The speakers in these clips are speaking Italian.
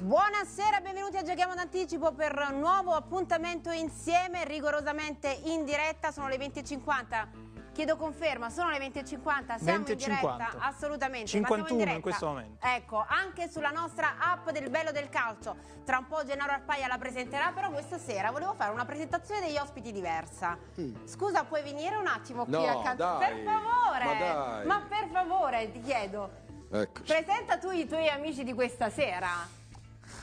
Buonasera, benvenuti a Giochiamo d'Anticipo per un nuovo appuntamento insieme, rigorosamente in diretta, sono le 20.50. Chiedo conferma, sono le 20.50, siamo 20 in diretta, assolutamente. 51 in, diretta. in questo momento. Ecco, anche sulla nostra app del bello del calcio. Tra un po' Gennaro Arpaia la presenterà, però questa sera volevo fare una presentazione degli ospiti diversa. Mm. Scusa, puoi venire un attimo qui no, accanto? Dai, per favore! Ma, dai. ma per favore, ti chiedo. Eccoci. Presenta tu i tuoi amici di questa sera.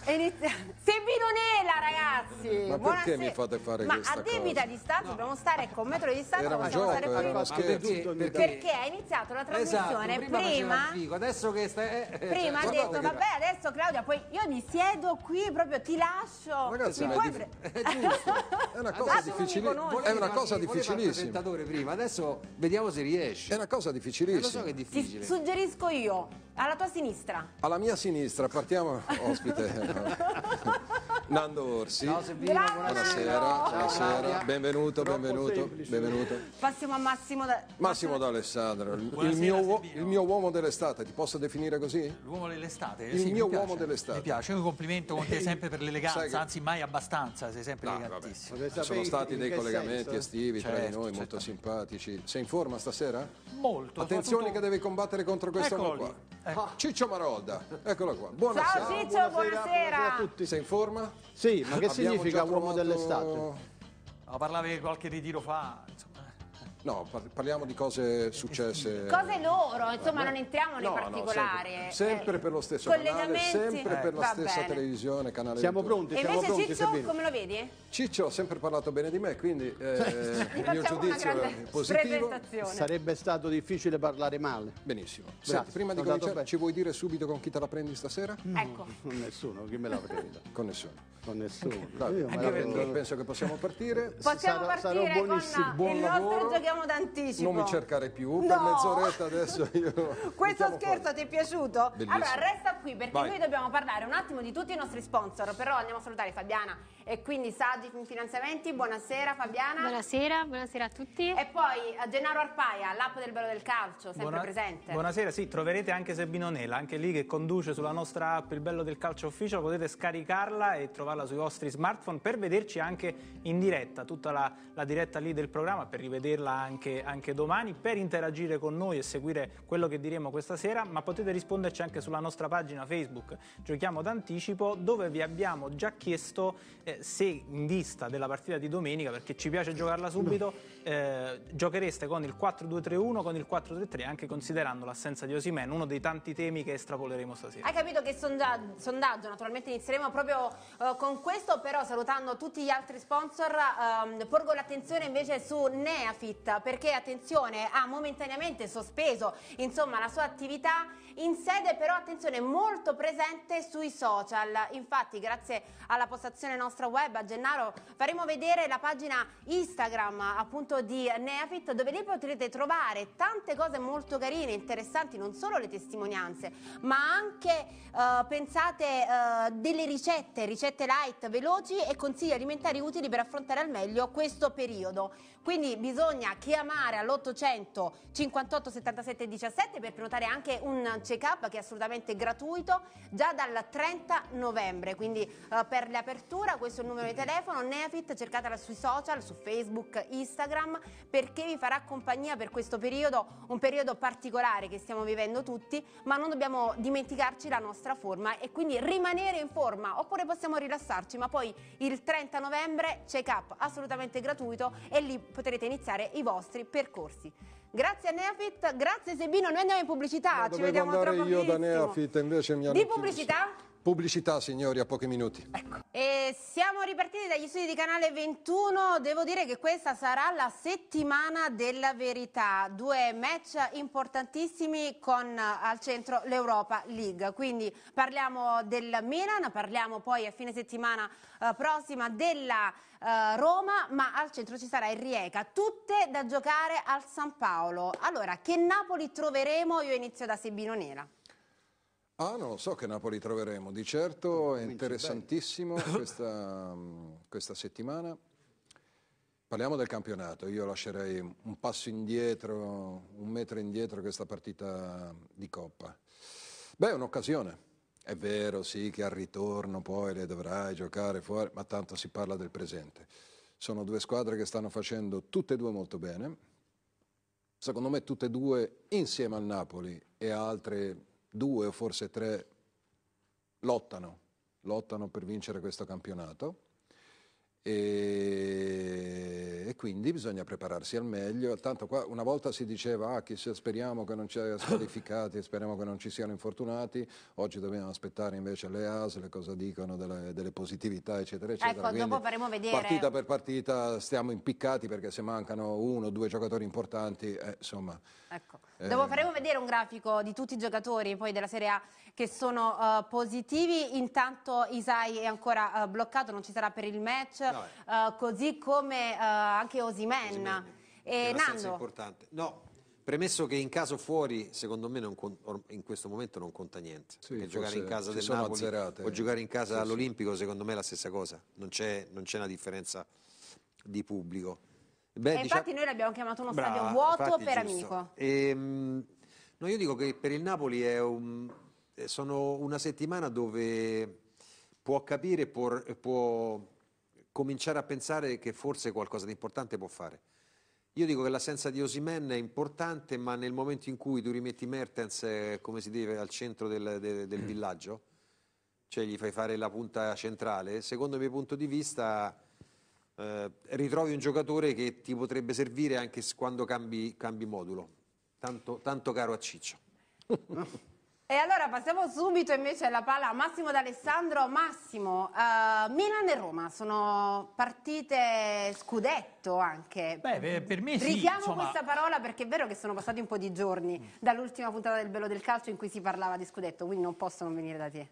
Inizia... Sebbino Nela, ragazzi! Ma perché Buonasera. mi fate fare Ma a debita cosa? distanza no. dobbiamo stare con un metro di distanza, era gioco, stare era esatto, prima. Scherzo, perché, perché ha iniziato la trasmissione esatto, prima. prima figo, adesso che sta, eh, eh, prima cioè, ha detto, vabbè, adesso Claudia, poi io mi siedo qui, proprio ti lascio. Ragazzi, mi puoi... Di... è giusto. È una cosa, difficilissima. è una cosa difficilissima. Prima. Adesso vediamo se riesce. È una cosa difficilissima. Lo so che è difficile. Ti suggerisco io alla tua sinistra. Alla mia sinistra, partiamo, ospite. Eh, Nando Orsi. Ciao Sebino, buonasera. Ciao, buonasera. Benvenuto, benvenuto, benvenuto. Passiamo a Massimo da... Massimo D'Alessandro, il, mio, il mio uomo dell'estate, ti posso definire così? L'uomo dell'estate? Il eh, sì, mio uomo dell'estate. Mi piace, un complimento con te sempre per l'eleganza, anzi mai abbastanza, sei sempre no, elegantissimo. Vabbè. Sono stati dei collegamenti senso? estivi certo, tra di certo, noi, certo. molto simpatici. Sei in forma stasera? Molto. Attenzione soprattutto... che devi combattere contro questo Eccoli. qua. Ecco. Ah, Ciccio Marolda, eccolo qua. Buonasera. Ciao Ciccio, buonasera. buonasera. a tutti. Sei in forma? Sì, ma che Abbiamo significa uomo dell'estate? No, parlavi qualche ritiro fa. No, parliamo di cose successe. Cose loro, insomma, non entriamo nei no, particolari. No, sempre, sempre per lo stesso canale, sempre eh, per la eh, stessa bene. televisione, canale Siamo pronti, e invece Ciccio, Sabine. come lo vedi? Ciccio ha sempre parlato bene di me, quindi eh, il mio giudizio è positivo. Sarebbe stato difficile parlare male. Benissimo. Senti, prima di cominciare, ci vuoi dire subito con chi te la prendi stasera? No, mm. ecco. Con nessuno, chi me la prende? con nessuno. Con nessuno. Dai, penso che possiamo partire. Possiamo sarà, partire sarò buonissimo. con buon il lavoro. nostro avviamo d'anticipo. Non mi cercare più, no. per mezz'oretta adesso io... Questo scherzo fuori. ti è piaciuto? Bellissimo. Allora resta qui perché Vai. noi dobbiamo parlare un attimo di tutti i nostri sponsor, però andiamo a salutare Fabiana e quindi Saggi Finanziamenti, buonasera Fabiana. Buonasera, buonasera a tutti. E poi a eh, Gennaro Arpaia, l'app del bello del calcio, sempre Buona... presente. Buonasera, sì, troverete anche Sebino Nela, anche lì che conduce sulla nostra app il bello del calcio ufficio, potete scaricarla e trovarla sui vostri smartphone per vederci anche in diretta, tutta la, la diretta lì del programma, per rivederla anche, anche domani per interagire con noi e seguire quello che diremo questa sera, ma potete risponderci anche sulla nostra pagina Facebook Giochiamo d'anticipo dove vi abbiamo già chiesto eh, se in vista della partita di domenica, perché ci piace giocarla subito, eh, giochereste con il 4-2-3-1, con il 4-3-3, anche considerando l'assenza di Osimen, uno dei tanti temi che estrapoleremo stasera. Hai capito che sondaggio, sondaggio naturalmente inizieremo proprio eh, con questo, però salutando tutti gli altri sponsor, ehm, porgo l'attenzione invece su Neafit, perché, attenzione, ha momentaneamente sospeso insomma, la sua attività in sede però, attenzione, molto presente sui social. Infatti, grazie alla postazione nostra web, a Gennaro, faremo vedere la pagina Instagram appunto di Neafit dove lì potrete trovare tante cose molto carine, interessanti, non solo le testimonianze, ma anche, eh, pensate, eh, delle ricette, ricette light, veloci e consigli alimentari utili per affrontare al meglio questo periodo. Quindi bisogna chiamare all'800 58 77 17 per prenotare anche un check-up che è assolutamente gratuito già dal 30 novembre. Quindi eh, per l'apertura questo è il numero di telefono, Neafit, cercatela sui social, su Facebook, Instagram, perché vi farà compagnia per questo periodo, un periodo particolare che stiamo vivendo tutti, ma non dobbiamo dimenticarci la nostra forma e quindi rimanere in forma oppure possiamo rilassarci, ma poi il 30 novembre check-up assolutamente gratuito e lì potrete iniziare i vostri percorsi. Grazie a Neafit, grazie Sebino, noi andiamo in pubblicità, Ma ci vediamo tra pochissimo. io da Neafit, invece mi hanno Di pubblicità? Chiuso. Pubblicità, signori, a pochi minuti. Ecco. E siamo ripartiti dagli studi di Canale 21. Devo dire che questa sarà la settimana della verità. Due match importantissimi con al centro l'Europa League. Quindi parliamo del Milan, parliamo poi a fine settimana eh, prossima della eh, Roma, ma al centro ci sarà il Rieca. Tutte da giocare al San Paolo. Allora, che Napoli troveremo? Io inizio da Sebino Nera. Ah, non lo so che Napoli troveremo, di certo è interessantissimo questa, questa, settimana. Parliamo del campionato, io lascerei un passo indietro, un metro indietro questa partita di Coppa. Beh, è un'occasione, è vero sì che al ritorno poi le dovrai giocare fuori, ma tanto si parla del presente. Sono due squadre che stanno facendo tutte e due molto bene, secondo me tutte e due insieme al Napoli e a altre due o forse tre lottano, lottano per vincere questo campionato e, e, quindi bisogna prepararsi al meglio. Tanto qua una volta si diceva ah, che speriamo che non ci siano squalificati, speriamo che non ci siano infortunati, oggi dobbiamo aspettare invece le ASL, cosa dicono delle, delle positività eccetera eccetera. Ecco, quindi, dopo faremo vedere. Partita per partita stiamo impiccati perché se mancano uno o due giocatori importanti, eh, insomma... Ecco. Dopo eh. faremo vedere un grafico di tutti i giocatori poi della Serie A che sono uh, positivi. Intanto Isai è ancora uh, bloccato, non ci sarà per il match, no, uh, così come anche Osimen. Osimen. E Nando. importante. No, premesso che in caso fuori, secondo me con, in questo momento non conta niente. Sì, perché giocare in casa del Napoli azzerate. o giocare in casa sì, all'Olimpico, secondo me è la stessa cosa. Non c'è una differenza di pubblico. Beh, diciamo... infatti noi l'abbiamo chiamato uno Brava, stadio vuoto per giusto. amico. Ehm, no, io dico che per il Napoli è un, eh, sono una settimana dove può capire, può, può cominciare a pensare che forse qualcosa di importante può fare. Io dico che l'assenza di Osimen è importante, ma nel momento in cui tu rimetti Mertens, eh, come si deve, al centro del, del, del mm. villaggio, cioè gli fai fare la punta centrale, secondo il mio punto di vista eh, ritrovi un giocatore che ti potrebbe servire anche quando cambi, cambi modulo. Tanto, tanto caro a Ciccio. E allora passiamo subito invece alla palla a Massimo D'Alessandro. Massimo, uh, Milan e Roma sono partite scudetto anche. Beh, per me sì. Richiamo insomma... questa parola perché è vero che sono passati un po' di giorni mm. dall'ultima puntata del Bello del Calcio in cui si parlava di scudetto, quindi non possono venire da te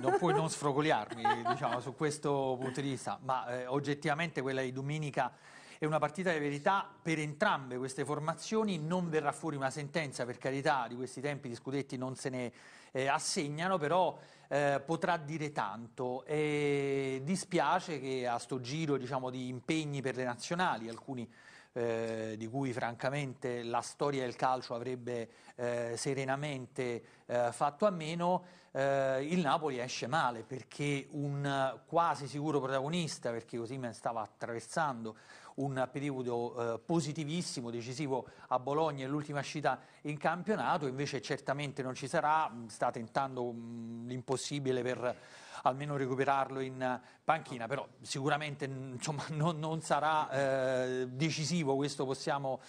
non puoi non sfrocoliarmi diciamo, su questo punto di vista, ma eh, oggettivamente quella di domenica è una partita di verità per entrambe queste formazioni, non verrà fuori una sentenza per carità di questi tempi gli scudetti non se ne eh, assegnano, però eh, potrà dire tanto e dispiace che a sto giro diciamo, di impegni per le nazionali, alcuni eh, di cui francamente la storia del calcio avrebbe eh, serenamente eh, fatto a meno, eh, il Napoli esce male perché un quasi sicuro protagonista, perché Osimhen stava attraversando un periodo eh, positivissimo, decisivo a Bologna è l'ultima uscita in campionato, invece certamente non ci sarà, mm, sta tentando mm, l'impossibile per almeno recuperarlo in panchina, però sicuramente insomma, non, non sarà eh, decisivo, questo possiamo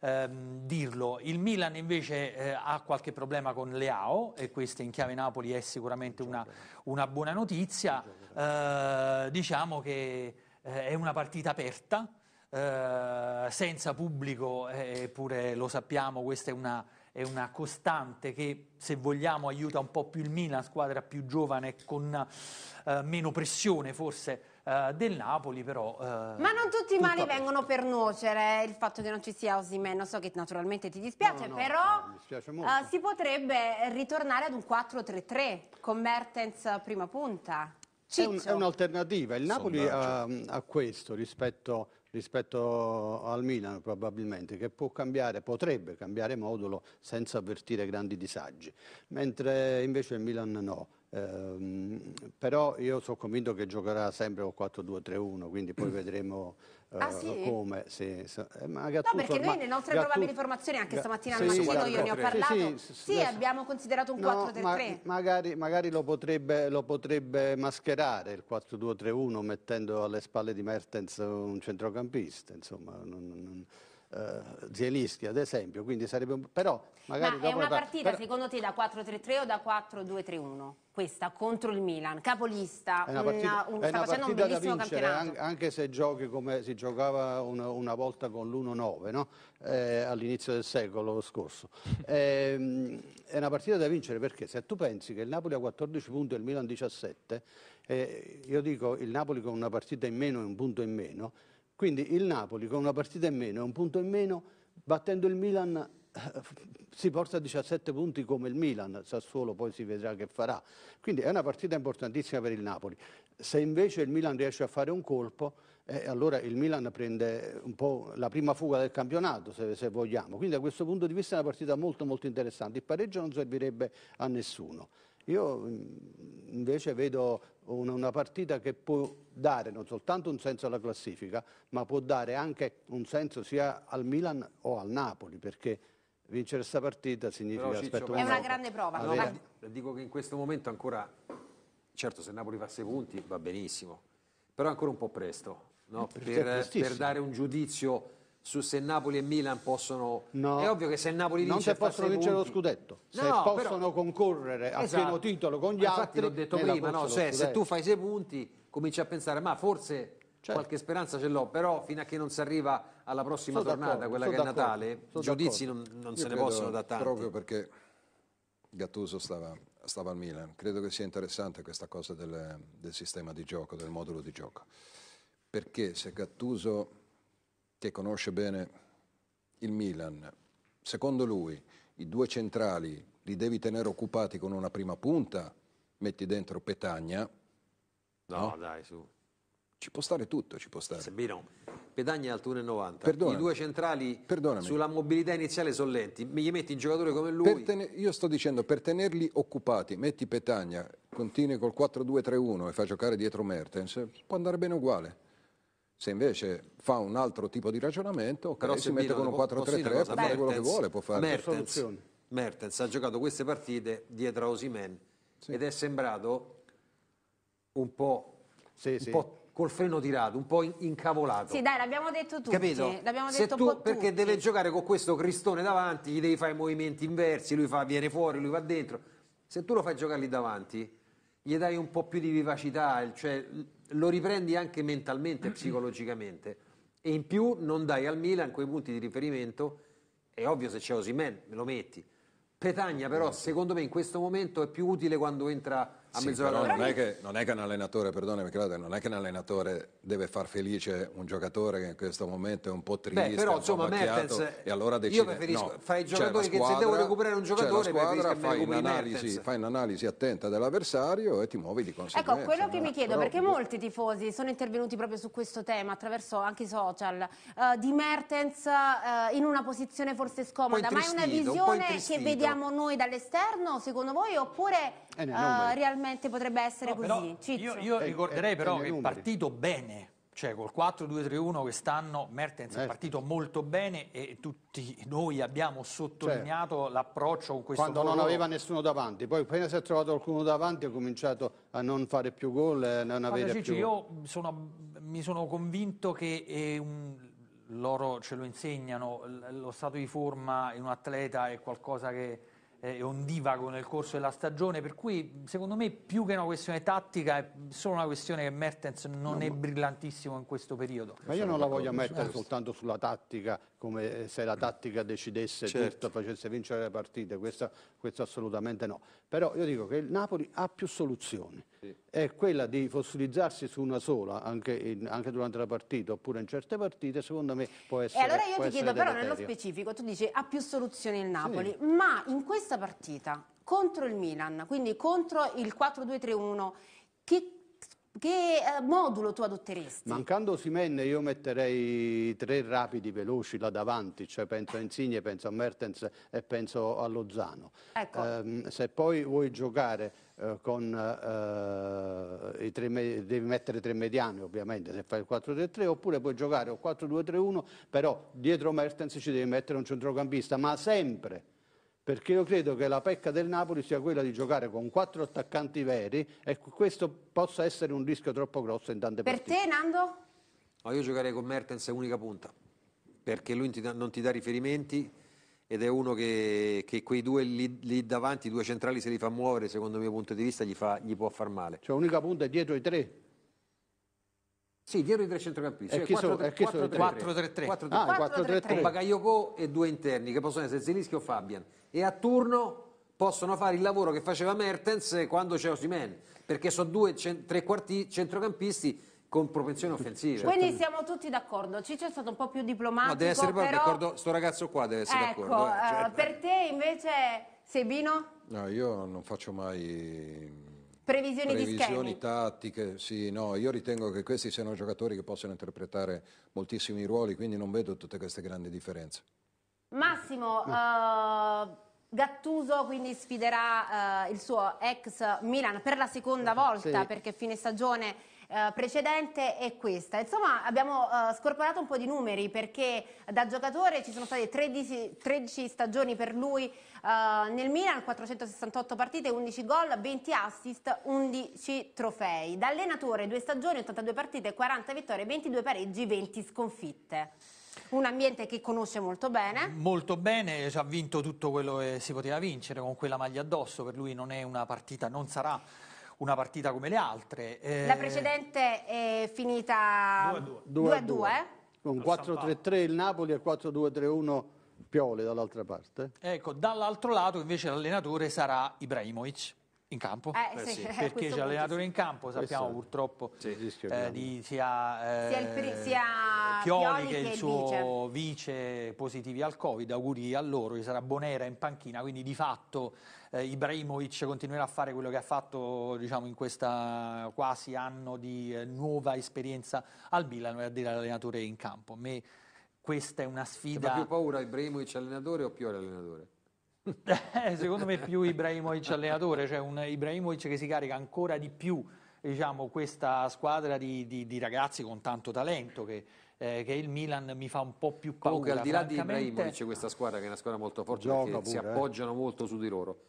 ehm, dirlo. Il Milan invece eh, ha qualche problema con Leao e questa in chiave Napoli è sicuramente una, una buona notizia. Eh, diciamo che eh, è una partita aperta, eh, senza pubblico, eh, eppure lo sappiamo, questa è una, è una costante che se vogliamo aiuta un po' più il Milan, squadra più giovane con eh, meno pressione forse eh, del Napoli però... Eh... Ma non tutti i mali Tutta... vengono per nuocere, eh, il fatto che non ci sia Osimeno, so che naturalmente ti dispiace, no, no, però no, uh, si potrebbe ritornare ad un 4-3-3 con Mertens prima punta. Ciccio. È, un'alternativa, il Napoli ha, ehm, ha questo rispetto rispetto al Milan probabilmente, che può cambiare, potrebbe cambiare modulo senza avvertire grandi disagi, mentre invece il Milan no. Ehm, però io sono convinto che giocherà sempre con 4-2-3-1, quindi poi mm. vedremo eh, ah, sì? come. Sì, sì. Eh, no, perché noi le nostre Gattuso, probabili formazioni, anche stamattina al mattino io ne ho parlato, sì, abbiamo considerato un no, 4-3-3. Ma, magari, magari lo, potrebbe, lo, potrebbe, mascherare il 4-2-3-1 mettendo alle spalle di Mertens un centrocampista, insomma... Non, non, eh, Zielinski ad esempio, quindi sarebbe un... però magari... Ma è una partita però... secondo te da 4-3-3 o da 4-2-3-1? Questa contro il Milan, capolista, è una partita, una, un, è sta una facendo un bellissimo vincere, campionato. Anche se giochi come si giocava una, una volta con l'1-9 no? eh, all'inizio del secolo scorso. eh, è una partita da vincere perché se tu pensi che il Napoli ha 14 punti e il Milan 17, eh, io dico il Napoli con una partita in meno e un punto in meno, quindi il Napoli con una partita in meno e un punto in meno, battendo il Milan eh, si porta a 17 punti come il Milan, Sassuolo poi si vedrà che farà. Quindi è una partita importantissima per il Napoli. Se invece il Milan riesce a fare un colpo, eh, allora il Milan prende un po' la prima fuga del campionato, se, se, vogliamo. Quindi da questo punto di vista è una partita molto molto interessante. Il pareggio non servirebbe a nessuno. Io invece vedo una, partita che può dare non soltanto un senso alla classifica, ma può dare anche un senso sia al Milan o al Napoli, perché vincere questa partita significa... Però, Ciccio, è una grande prova. Allora, dico che in questo momento ancora, certo se Napoli fa 6 punti va benissimo, però è ancora un po' presto no? Eh, per, per dare un giudizio su se Napoli e Milan possono... No, è ovvio che se il Napoli vince... Non se possono vincere punti. lo scudetto, se no, possono però, concorrere al esatto, pieno titolo con gli altri... l'ho detto prima, no, cioè, se tu fai sei punti cominci a pensare ma forse Certo. qualche speranza ce l'ho, però fino a che non si arriva alla prossima sono tornata, quella che è Natale, giudizi non, non se ne possono da tanti. Proprio perché Gattuso stava, stava, al Milan, credo che sia interessante questa cosa del, del sistema di gioco, del modulo di gioco, perché se Gattuso che conosce bene il Milan, secondo lui i due centrali li devi tenere occupati con una prima punta, metti dentro Petagna. No, no? dai, su. Ci può stare tutto, ci può stare. Sabino, Petagna è alto 1,90. Perdonami. I due centrali Perdonami. sulla mobilità iniziale sono lenti. Gli metti un giocatore come lui. io sto dicendo, per tenerli occupati, metti Petagna, continui col 4-2-3-1 e fa giocare dietro Mertens, può andare bene uguale. Se invece fa un altro tipo di ragionamento, okay, Però si mette con un 4-3-3, può fare quello che vuole, può fare Mertens, Mertens ha giocato queste partite dietro a Osimen sì. ed è sembrato un po', sì, un sì. po col freno tirato, un po' incavolato. Sì, dai, l'abbiamo detto tutti. Capito? L'abbiamo detto tu, perché tutti. deve giocare con questo cristone davanti, gli devi fare i movimenti inversi, lui fa, viene fuori, lui va dentro. Se tu lo fai giocare lì davanti, gli dai un po' più di vivacità, cioè lo riprendi anche mentalmente e psicologicamente. E in più non dai al Milan quei punti di riferimento, è ovvio se c'è Osimen, lo metti. Petagna però secondo me in questo momento è più utile quando entra a sì, mezz'ora. Non, è che, non è che un allenatore, perdonami Claudio, non è che un allenatore deve far felice un giocatore che in questo momento è un po' triste, Beh, però, insomma, Mertens, e allora decide. Io preferisco, no, fai i giocatori squadra, che se devo recuperare un giocatore, squadra, fai, un'analisi, fai un'analisi attenta dell'avversario e ti muovi di ecco, conseguenza. Ecco, quello che mi chiedo, però, perché molti tifosi sono intervenuti proprio su questo tema, attraverso anche i social, uh, di Mertens uh, in una posizione forse scomoda, ma è una visione un che vediamo noi dall'esterno, secondo voi, oppure uh, realmente potrebbe essere no, così. Io, io, eh, ricorderei eh, però che è partito bene cioè col 4-2-3-1 quest'anno Mertens certo. è partito molto bene e tutti noi abbiamo sottolineato certo. l'approccio con questo quando non aveva nessuno davanti poi appena si è trovato qualcuno davanti ha cominciato a non fare più gol a non Guarda, avere Cici, più io sono, mi sono convinto che eh, un, loro ce lo insegnano lo stato di forma in un atleta è qualcosa che eh, ondivago nel corso della stagione, per cui secondo me più che una questione tattica è solo una questione che Mertens non no, è brillantissimo in questo periodo. Ma io non la voglio mettere soltanto sulla tattica come eh, se la tattica decidesse certo. tutto, facesse vincere le partite, questo, questo, assolutamente no. Però io dico che il Napoli ha più soluzioni, sì. è quella di fossilizzarsi su una sola, anche, in, anche, durante la partita, oppure in certe partite, secondo me può essere... E allora io ti chiedo però nello specifico, tu dici ha più soluzioni il Napoli, sì. ma in questa partita contro il Milan, quindi contro il 4-2-3-1, che che eh, modulo tu adotteresti? Mancando Simen io metterei tre rapidi veloci là davanti, cioè penso a Insigne, penso a Mertens e penso a Lozano. Ecco. Eh, se poi vuoi giocare eh, con eh, i tre devi mettere tre mediani ovviamente se fai il 4-3-3 oppure puoi giocare o 4-2-3-1 però dietro Mertens ci devi mettere un centrocampista ma sempre perché io credo che la pecca del Napoli sia quella di giocare con quattro attaccanti veri e questo possa essere un rischio troppo grosso in tante per partite. Per te, Nando? No, io giocherei con Mertens unica punta, perché lui non ti dà riferimenti ed è uno che, che quei due lì, lì, davanti, i due centrali, se li fa muovere, secondo il mio punto di vista, gli, fa, gli può far male. Cioè unica punta è dietro i tre? Sì, dietro i tre centrocampisti. E cioè chi sono? 4-3-3. 4-3-3. Con e due interni, che possono essere Zelischi o Fabian e a turno possono fare il lavoro che faceva Mertens quando c'è Osimen, perché sono due tre quarti, centrocampisti con propensione offensiva. Certo. Quindi siamo tutti d'accordo, Ciccio è stato un po' più diplomatico. No, deve essere però... d'accordo, sto ragazzo qua deve essere ecco, d'accordo. Eh, certo. Per te invece, Sebino? No, io non faccio mai... Mm, previsioni, previsioni tattiche, sì, no, io ritengo che questi siano giocatori che possono interpretare moltissimi ruoli, quindi non vedo tutte queste grandi differenze. Massimo, mm. uh Gattuso quindi sfiderà eh, il suo ex Milan per la seconda volta perché fine stagione eh, precedente è questa. Insomma abbiamo eh, scorporato un po' di numeri perché da giocatore ci sono state 13, 13 stagioni per lui eh, nel Milan, 468 partite, 11 gol, 20 assist, 11 trofei. Da allenatore due stagioni, 82 partite, 40 vittorie, 22 pareggi, 20 sconfitte un ambiente che conosce molto bene. Molto bene, ha vinto tutto quello che si poteva vincere con quella maglia addosso, per lui non è una partita, non sarà una partita come le altre. Eh... La precedente è finita 2 2. Con 4-3-3 il Napoli e 4-2-3-1 Piole dall'altra parte. Ecco, dall'altro lato invece l'allenatore sarà Ibrahimovic. In campo? Eh, sì, perché c'è l'allenatore in campo, sappiamo questo, purtroppo sì, eh, di sia, eh, sia, il, sia Pioli che il suo vice. vice. positivi al Covid, auguri a loro, ci sarà Bonera in panchina, quindi di fatto eh, Ibrahimovic continuerà a fare quello che ha fatto diciamo, in questo quasi anno di eh, nuova esperienza al Milan, a dire allenatore in campo. A me questa è una sfida... Ma più paura Ibrahimovic allenatore o Pioli allenatore? Eh, secondo me più Ibrahimovic allenatore, cioè un Ibrahimovic che si carica ancora di più diciamo, questa squadra di, di, di, ragazzi con tanto talento che, eh, che, il Milan mi fa un po' più paura. Comunque al di là di Ibrahimovic questa squadra che è una squadra molto forte pure, si eh. appoggiano eh. molto su di loro.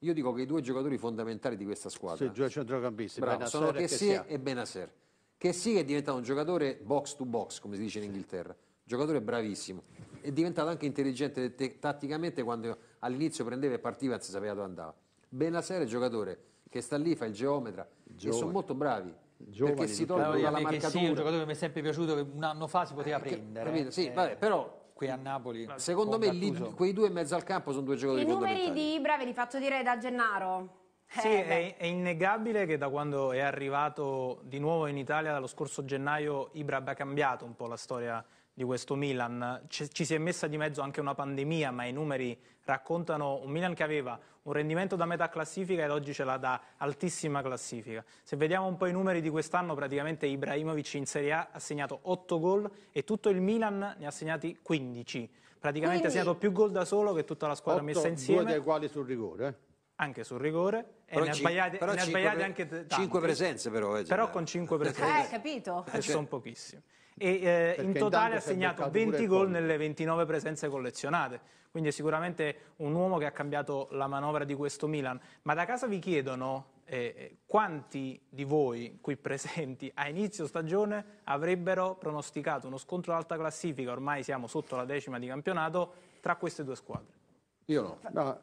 Io dico che i due giocatori fondamentali di questa squadra sì, centrocampisti, bravo, sono Kessie e Benasser. Kessie è diventato un giocatore box to box, come si dice in Inghilterra, giocatore bravissimo, è diventato anche intelligente tatticamente quando all'inizio prendeva e partiva e si sapeva dove andava. Benasera è giocatore che sta lì, fa il geometra Giovane. e sono molto bravi. Giovani, perché si tolgono dalla marcatura. Sì, un giocatore che mi è sempre piaciuto che un anno fa si poteva eh, prendere. Capito? Eh. sì, eh, vabbè, però qui a Napoli. Secondo me lì, quei due in mezzo al campo sono due giocatori I numeri di Ibra ve li faccio dire da Gennaro. Sì, eh, è, è, innegabile che da quando è arrivato di nuovo in Italia dallo scorso gennaio Ibra abbia cambiato un po' la storia di questo Milan. Ci, ci si è messa di mezzo anche una pandemia, ma i numeri raccontano un Milan che aveva un rendimento da metà classifica ed oggi ce l'ha da altissima classifica. Se vediamo un po' i numeri di quest'anno, praticamente Ibrahimovic in Serie A ha segnato 8 gol e tutto il Milan ne ha segnati 15. Praticamente Quindi, ha segnato più gol da solo che tutta la squadra 8, messa insieme. Due dei quali sul rigore, eh? anche sul rigore però e ne ha sbagliate, ne ha sbagliate anche tante. 5 presenze però. Eh, però con 5 eh, presenze. Eh, capito. Eh, cioè, sono pochissime e eh, in totale ha segnato 20 gol nelle 29 presenze collezionate. Quindi è sicuramente un uomo che ha cambiato la manovra di questo Milan. Ma da casa vi chiedono eh, eh, quanti di voi qui presenti a inizio stagione avrebbero pronosticato uno scontro d'alta classifica, ormai siamo sotto la decima di campionato, tra queste due squadre? Io no. no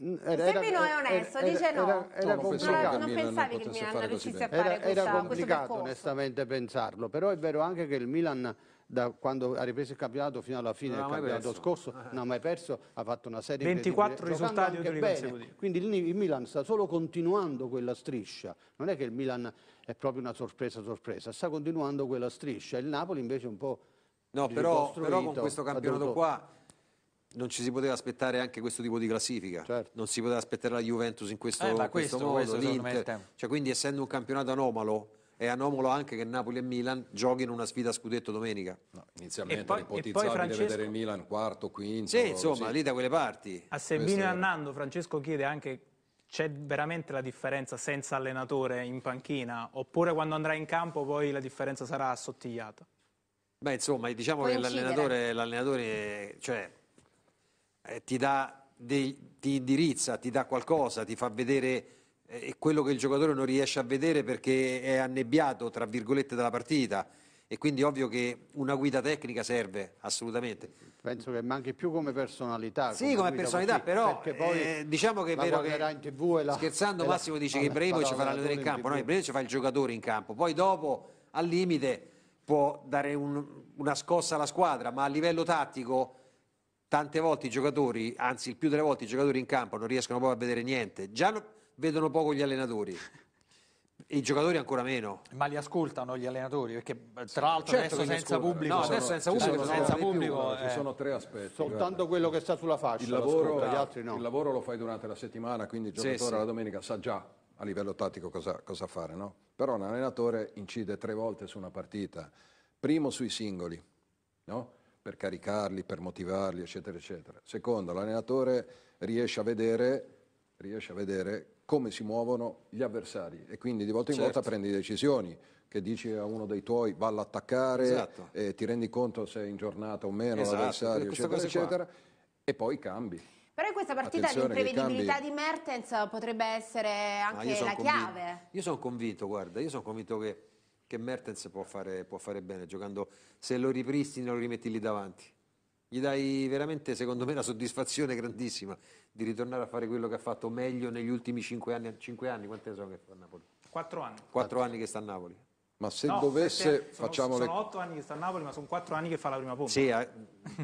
era, Severino è onesto, era, dice no. Era, era no, Non, pensavi che il Milan riuscisse a fare era, questa, Era complicato onestamente pensarlo, però è vero anche che il Milan da quando ha ripreso il campionato fino alla fine del campionato perso. scorso eh. non ha mai perso, ha fatto una serie 24 risultati bene. Quindi il, il Milan sta solo continuando quella striscia. Non è che il Milan è proprio una sorpresa sorpresa, sta continuando quella striscia. Il Napoli invece è un po' No, però, però con questo campionato qua non ci si poteva aspettare anche questo tipo di classifica. Certo. Non si poteva aspettare la Juventus in questo, eh, questo, questo modo. Questo, cioè, quindi essendo un campionato anomalo, è anomalo anche che Napoli e Milan giochino una sfida a scudetto domenica. No, inizialmente e poi, ipotizzabile Francesco... vedere il Milan quarto, quinto. Sì, insomma, così. lì da quelle parti. A Sebino e Nando, Francesco chiede anche c'è veramente la differenza senza allenatore in panchina oppure quando andrà in campo poi la differenza sarà assottigliata? Beh, insomma, diciamo Puoi che l'allenatore, cioè, eh, ti, dei, ti, indirizza, ti dà qualcosa, ti fa vedere eh, quello che il giocatore non riesce a vedere perché è annebbiato, tra virgolette, dalla partita. E quindi ovvio che una guida tecnica serve, assolutamente. Penso che manchi più come personalità. Sì, come, come personalità, però eh, diciamo che è vero che in TV e la, scherzando e la, Massimo dice no, che Ibrahimovic ci farà vedere in campo, no, Ibrahimovic fa il giocatore in campo, poi dopo al limite può dare un, una scossa alla squadra, ma a livello tattico tante volte i giocatori, anzi il più delle volte i giocatori in campo non riescono proprio a vedere niente, già no, vedono poco gli allenatori. I giocatori ancora meno. Ma li ascoltano gli allenatori? Perché tra l'altro certo adesso senza pubblico. No, adesso senza pubblico. Sono, senza pubblico più, eh. eh. Ci sono tre aspetti. Soltanto guarda. quello che sta sulla faccia. Il lavoro, gli altri no. il lavoro lo fai durante la settimana, quindi il giocatore sì. la domenica sa già a livello tattico cosa, cosa fare. No? Però un allenatore incide tre volte su una partita. Primo sui singoli, no? per caricarli, per motivarli, eccetera, eccetera. Secondo, l'allenatore riesce a vedere, riesce a vedere come si muovono gli avversari e quindi di volta in certo. volta prendi decisioni che dici a uno dei tuoi va all'attaccare esatto. e ti rendi conto se è in giornata o meno esatto. l'avversario eccetera eccetera e poi cambi però in questa partita l'imprevedibilità di Mertens potrebbe essere anche la convinto. chiave io sono convinto guarda io sono convinto che che Mertens può fare, può fare bene giocando, se lo ripristini lo rimetti lì davanti gli dai veramente, secondo me, la soddisfazione grandissima di ritornare a fare quello che ha fatto meglio negli ultimi cinque anni. Cinque anni, quante sono che fa a Napoli? Quattro anni. Quattro, Quattro anni che sta a Napoli. Ma se no, dovesse, sette, facciamo sono, le... sono otto anni che sta a Napoli, ma sono quattro anni che fa la prima punta. Sì, eh,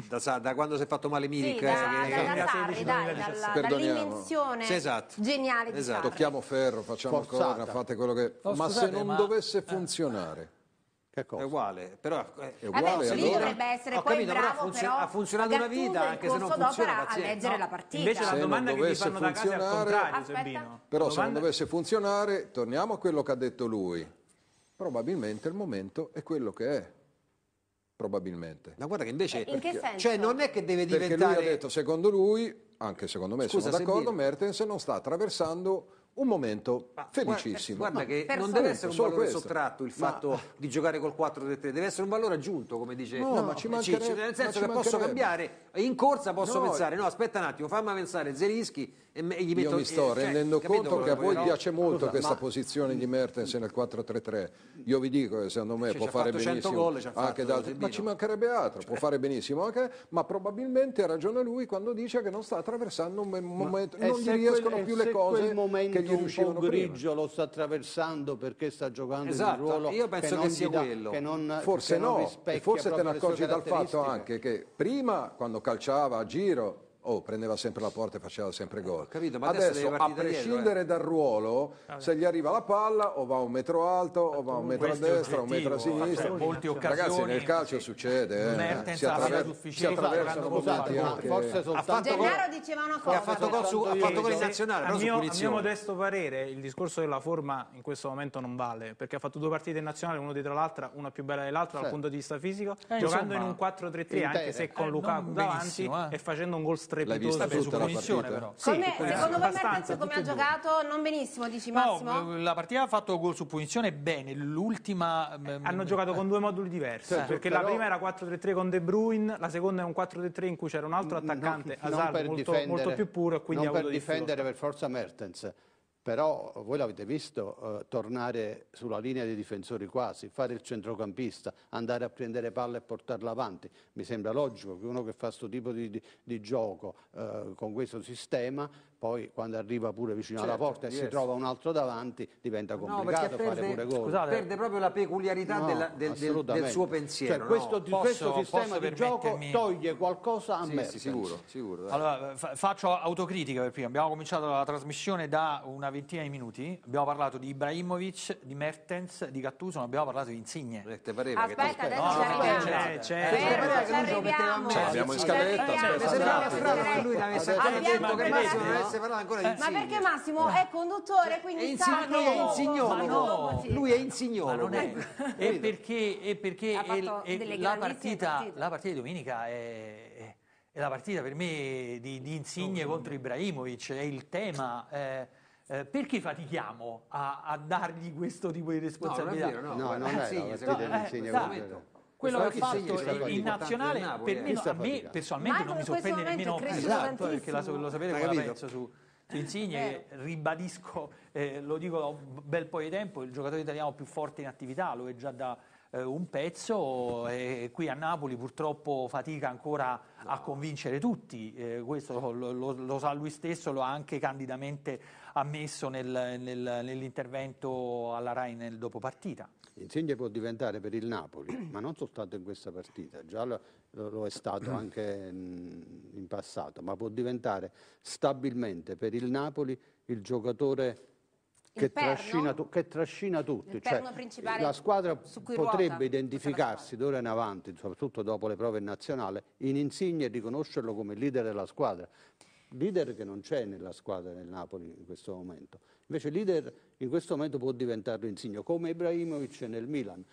da, da quando si è fatto male Milik. Sì, da, eh, da, da, Sarri, dai, dalla, dall'invenzione sì, esatto. geniale di esatto. Tocchiamo ferro, facciamo Forzata. corna, fate quello che... Oh, ma se non ma... dovesse eh. funzionare... Che cosa? È uguale, però è eh, uguale. Vabbè, allora... dovrebbe essere Ho poi capito, bravo, funzio... però ha funzionato una vita anche se non funziona. a leggere la partita. Invece la domanda che mi fanno da casa è al contrario, Però se non dovesse funzionare, torniamo a quello che ha detto lui probabilmente il momento è quello che è. Probabilmente. Ma guarda che invece... Eh, in che cioè, senso? Cioè non è che deve diventare... Perché lui ha detto, secondo lui, anche secondo me Scusa, sono d'accordo, dire... Mertens non sta attraversando un momento Ma, felicissimo. Guarda, guarda che non deve essere un valore questo. sottratto il fatto di giocare col 4-3-3, deve essere un valore aggiunto, come dice no, no ma ci mancherebbe... nel senso che posso cambiare in corsa posso no, pensare, eh. no, aspetta un attimo, fammi pensare Zerischi e gli metto, Io mi sto eh, rendendo cioè, conto che a voi no? piace molto Scusa, questa ma... posizione di Mertens nel 4-3-3. Io vi dico che secondo me cioè, può fare benissimo gol, anche da Ma ci mancherebbe altro, cioè. può fare benissimo anche, ma probabilmente ha ragione lui quando dice che non sta attraversando un momento, ma non gli riescono quel, più le cose che gli riuscivano un grigio prima. lo sta attraversando perché sta giocando esatto, il ruolo io penso che, che sia quello. Che non, forse no, forse te ne accorgi dal fatto anche che prima quando calciava a giro oh, prendeva sempre la porta e faceva sempre gol. Capito, adesso, a prescindere eh. dal ruolo, ah, se gli arriva la palla o va un metro alto o va un metro a destra, un metro a sinistra. Cioè, Ragazzi, nel calcio succede, eh. si, attraver- si attraversano momenti anche... Forse soltanto Gennaro diceva una cosa. Ha fatto gol su, ha fatto in nazionale, a mio, mio modesto parere, il discorso della forma in questo momento non vale, perché ha fatto due partite in nazionale, uno dietro l'altra, una più bella dell'altra dal certo. punto di vista fisico, eh, giocando in un 4-3-3, anche se con eh, Lukaku davanti e facendo un gol strano strepitoso su Commissione però. Sì, come, eh, secondo me Mertens come ha giocato? Non benissimo, dici Massimo? No, eh, la partita ha fatto gol su punizione bene, l'ultima... Eh, hanno giocato con due moduli diversi, certo, perché però... la prima era 4-3-3 con De Bruyne, la seconda è un 4-3-3 in cui c'era un altro attaccante, non, Hazard, non molto, molto, più puro. Quindi non per difendere difficoltà. per forza Mertens, però voi l'avete visto eh, tornare sulla linea dei difensori quasi, fare il centrocampista, andare a prendere palla e portarla avanti. Mi sembra logico che uno che fa questo tipo di, di, di gioco eh, con questo sistema poi quando arriva pure vicino certo, alla porta e yes. si trova un altro davanti diventa complicato no, perde, fare pure gol. Scusate, perde proprio la peculiarità no, della, del, del, del, suo cioè, pensiero. Cioè, questo, posso, questo sistema di gioco toglie qualcosa a sì, me. Sì, sicuro, sicuro allora, fa faccio autocritica per prima. Abbiamo cominciato la trasmissione da una ventina di minuti. Abbiamo parlato di Ibrahimovic, di Mertens, di Gattuso, non abbiamo parlato di Insigne. Eh, aspetta, aspetta, adesso no, c'è, c'è. Eh, abbiamo in scaletta. Mi sembrava strano che lui l'avesse stesse parlando ancora di eh, Ma perché Massimo è conduttore, quindi sa che... È insignoso, lui è insignoso. Ecco. E perché, e perché e la, partita, la, partita, di domenica è, è, la partita per me di, di Insigne oh, contro Ibrahimovic, è il tema... Eh, eh, perché fatichiamo a, a, dargli questo tipo di responsabilità? No, non è vero, no, no, eh, no, no, no, no, no, no, no, no, no, quello che ha fatto in nazionale per eh. a me personalmente non mi sorprende nemmeno più esatto, perché eh, la, lo sapete cosa penso su, su Insigne che ribadisco eh, lo dico da un bel po' di tempo il giocatore italiano più forte in attività lo è già da eh, un pezzo eh, e qui a Napoli purtroppo fatica ancora a convincere tutti questo lo, lo, lo, sa lui stesso lo ha anche candidamente ammesso nel, nel, nell'intervento alla Rai nel dopopartita. Insigne può diventare per il Napoli, ma non soltanto in questa partita, già lo, lo è stato anche mm, in passato, ma può diventare stabilmente per il Napoli il giocatore che trascina, tu, che trascina, tutti. Cioè, la squadra potrebbe identificarsi d'ora in avanti, soprattutto dopo le prove in nazionale, in insigne e riconoscerlo come leader della squadra leader che non c'è nella squadra del Napoli in questo momento. Invece leader in questo momento può diventarlo Insigne, come Ibrahimovic nel Milan.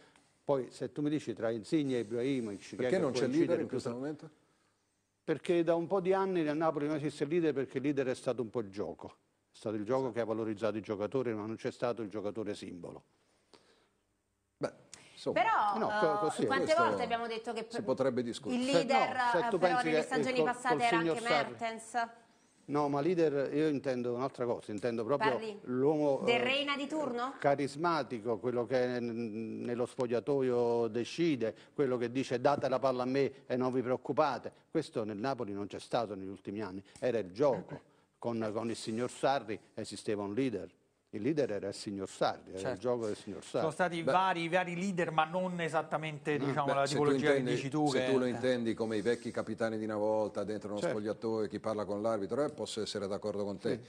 Poi se tu mi dici tra Insigne e Ibrahimovic... Perché non c'è leader in questo momento? Perché da un po' di anni nel Napoli non esiste leader perché leader è stato un po' il gioco. È stato il gioco che ha valorizzato i giocatori, ma non c'è stato il giocatore simbolo. Insomma, però eh no, eh, così, quante volte abbiamo detto che il leader eh no, però nelle stagioni passate era anche Sarri. Mertens? No, ma leader io intendo un'altra cosa, intendo proprio l'uomo del eh, reina di turno? Carismatico, quello che nello spogliatoio decide, quello che dice date la palla a me e non vi preoccupate. Questo nel Napoli non c'è stato negli ultimi anni, era il gioco. Eh con, con il signor Sarri esisteva un leader il leader era il signor Sardi, era il certo. gioco del signor Sardi. Sono stati Beh, vari, vari, leader, ma non esattamente ah, diciamo, beh, la tipologia intendi, che dici tu. Se che... tu lo intendi come i vecchi capitani di una volta, dentro uno certo. spogliatoio, chi parla con l'arbitro, eh, posso essere d'accordo con te. Sì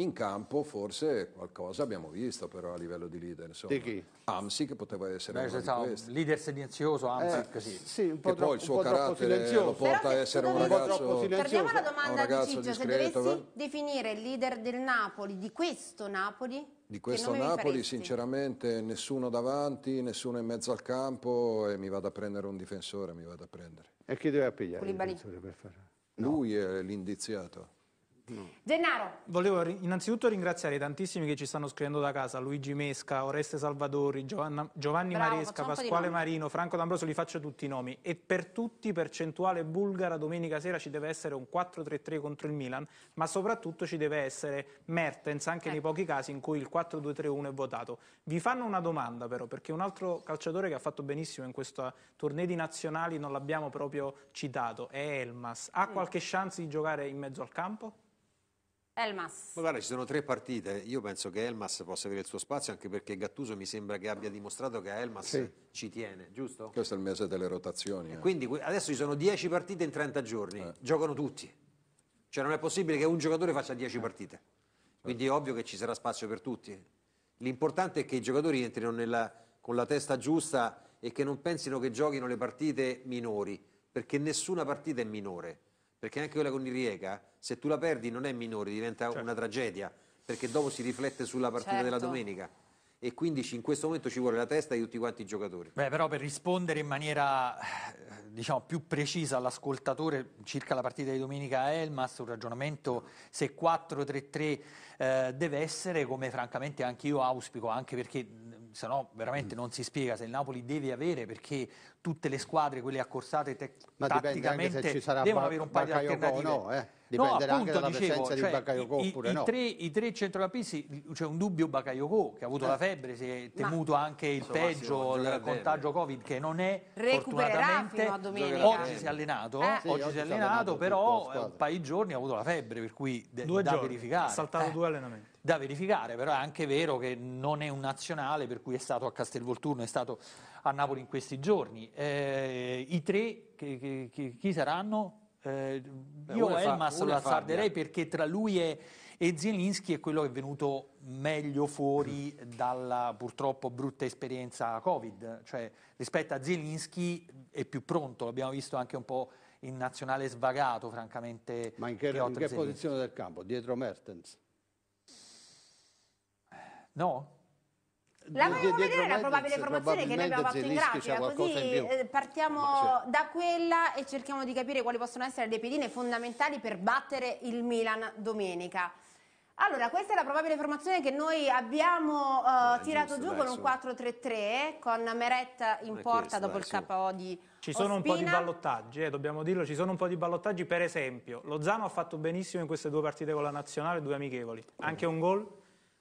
in campo forse qualcosa abbiamo visto però a livello di leader. Insomma. Di chi? Amsi che poteva essere Beh, uno un leader silenzioso, Amsi eh, sì. sì, un po che troppo, poi il suo carattere lo porta a essere un ragazzo Torniamo alla domanda di Ciccio, discreto, se dovessi beh? definire il leader del Napoli, di questo Napoli? Di questo Napoli sinceramente nessuno davanti, nessuno in mezzo al campo e mi vado a prendere un difensore, mi vado a prendere. E chi doveva pigliare Lui è l'indiziato. Gennaro. Volevo innanzitutto ringraziare i tantissimi che ci stanno scrivendo da casa, Luigi Mesca, Oreste Salvadori, Giovanna, Giovanni Bravo, Maresca, Pasquale Marino, Franco D'Ambroso, li faccio tutti i nomi. E per tutti percentuale bulgara domenica sera ci deve essere un 4-3-3 contro il Milan, ma soprattutto ci deve essere Mertens, anche eh. nei ecco. pochi casi in cui il 4-2-3-1 è votato. Vi fanno una domanda però, perché un altro calciatore che ha fatto benissimo in questa tournée di nazionali non l'abbiamo proprio citato, è Elmas. Ha mm. qualche chance di giocare in mezzo al campo? Elmas. Ma guarda, ci sono tre partite. Io penso che Elmas possa avere il suo spazio, anche perché Gattuso mi sembra che abbia dimostrato che a Elmas sì. ci tiene, giusto? Questo è il mese delle rotazioni. Eh. Quindi adesso ci sono 10 partite in 30 giorni, eh. giocano tutti. Cioè non è possibile che un giocatore faccia 10 partite. Certo. Quindi è ovvio che ci sarà spazio per tutti. L'importante è che i giocatori entrino nella, con la testa giusta e che non pensino che giochino le partite minori, perché nessuna partita è minore perché anche quella con il Riega, se tu la perdi non è minore, diventa certo. una tragedia, perché dopo si riflette sulla partita certo. della domenica e quindi in questo momento ci vuole la testa di tutti quanti i giocatori. Beh, però per rispondere in maniera eh, diciamo, più precisa all'ascoltatore circa la partita di domenica a Elmas, un ragionamento se 4-3-3 eh, deve essere, come francamente anche io auspico, anche perché se no veramente non si spiega se il Napoli deve avere perché tutte le squadre, quelle accorsate te- Ma tatticamente, devono avere un paio di alternative. Eh. No, eh. Dipenderà no, appunto, anche dalla dicevo, presenza cioè, di Bakayoko oppure i, no. Tre, I tre centrocampisti, c'è un dubbio Bakayoko che ha avuto eh. la febbre, si è temuto Ma, anche il peggio, il contagio Covid che non è recuperato. Eh. oggi si è allenato, eh. sì, oggi, oggi si è allenato, però eh, un paio di giorni ha avuto la febbre, per cui de- due da giorni, verificare. Ha saltato due allenamenti da verificare, però è anche vero che non è un nazionale per cui è stato a Castelvolturno, è stato a Napoli in questi giorni. Eh, I tre, che, che, che, chi saranno? Eh, Beh, io Elmas lo azzarderei perché tra lui e, e Zielinski è quello che è venuto meglio fuori dalla purtroppo brutta esperienza Covid, cioè rispetto a Zielinski è più pronto, l'abbiamo visto anche un po' in nazionale svagato francamente. Ma in che, in che posizione del campo? Dietro Mertens? No. La vogliamo vedere la probabile formazione che noi abbiamo fatto in grafica, così eh, partiamo sì. Certo. da quella e cerchiamo di capire quali possono essere le pedine fondamentali per battere il Milan domenica. Allora, questa è la probabile formazione che noi abbiamo uh, eh, tirato giusto, giù con un 4-3-3, con Meret in porta questo, dopo dai, il KO di Ci sono Ospina. un po' di ballottaggi, eh, dobbiamo dirlo, ci sono un po' di ballottaggi, per esempio, Lozano ha fatto benissimo in queste due partite con la Nazionale, due amichevoli, anche un gol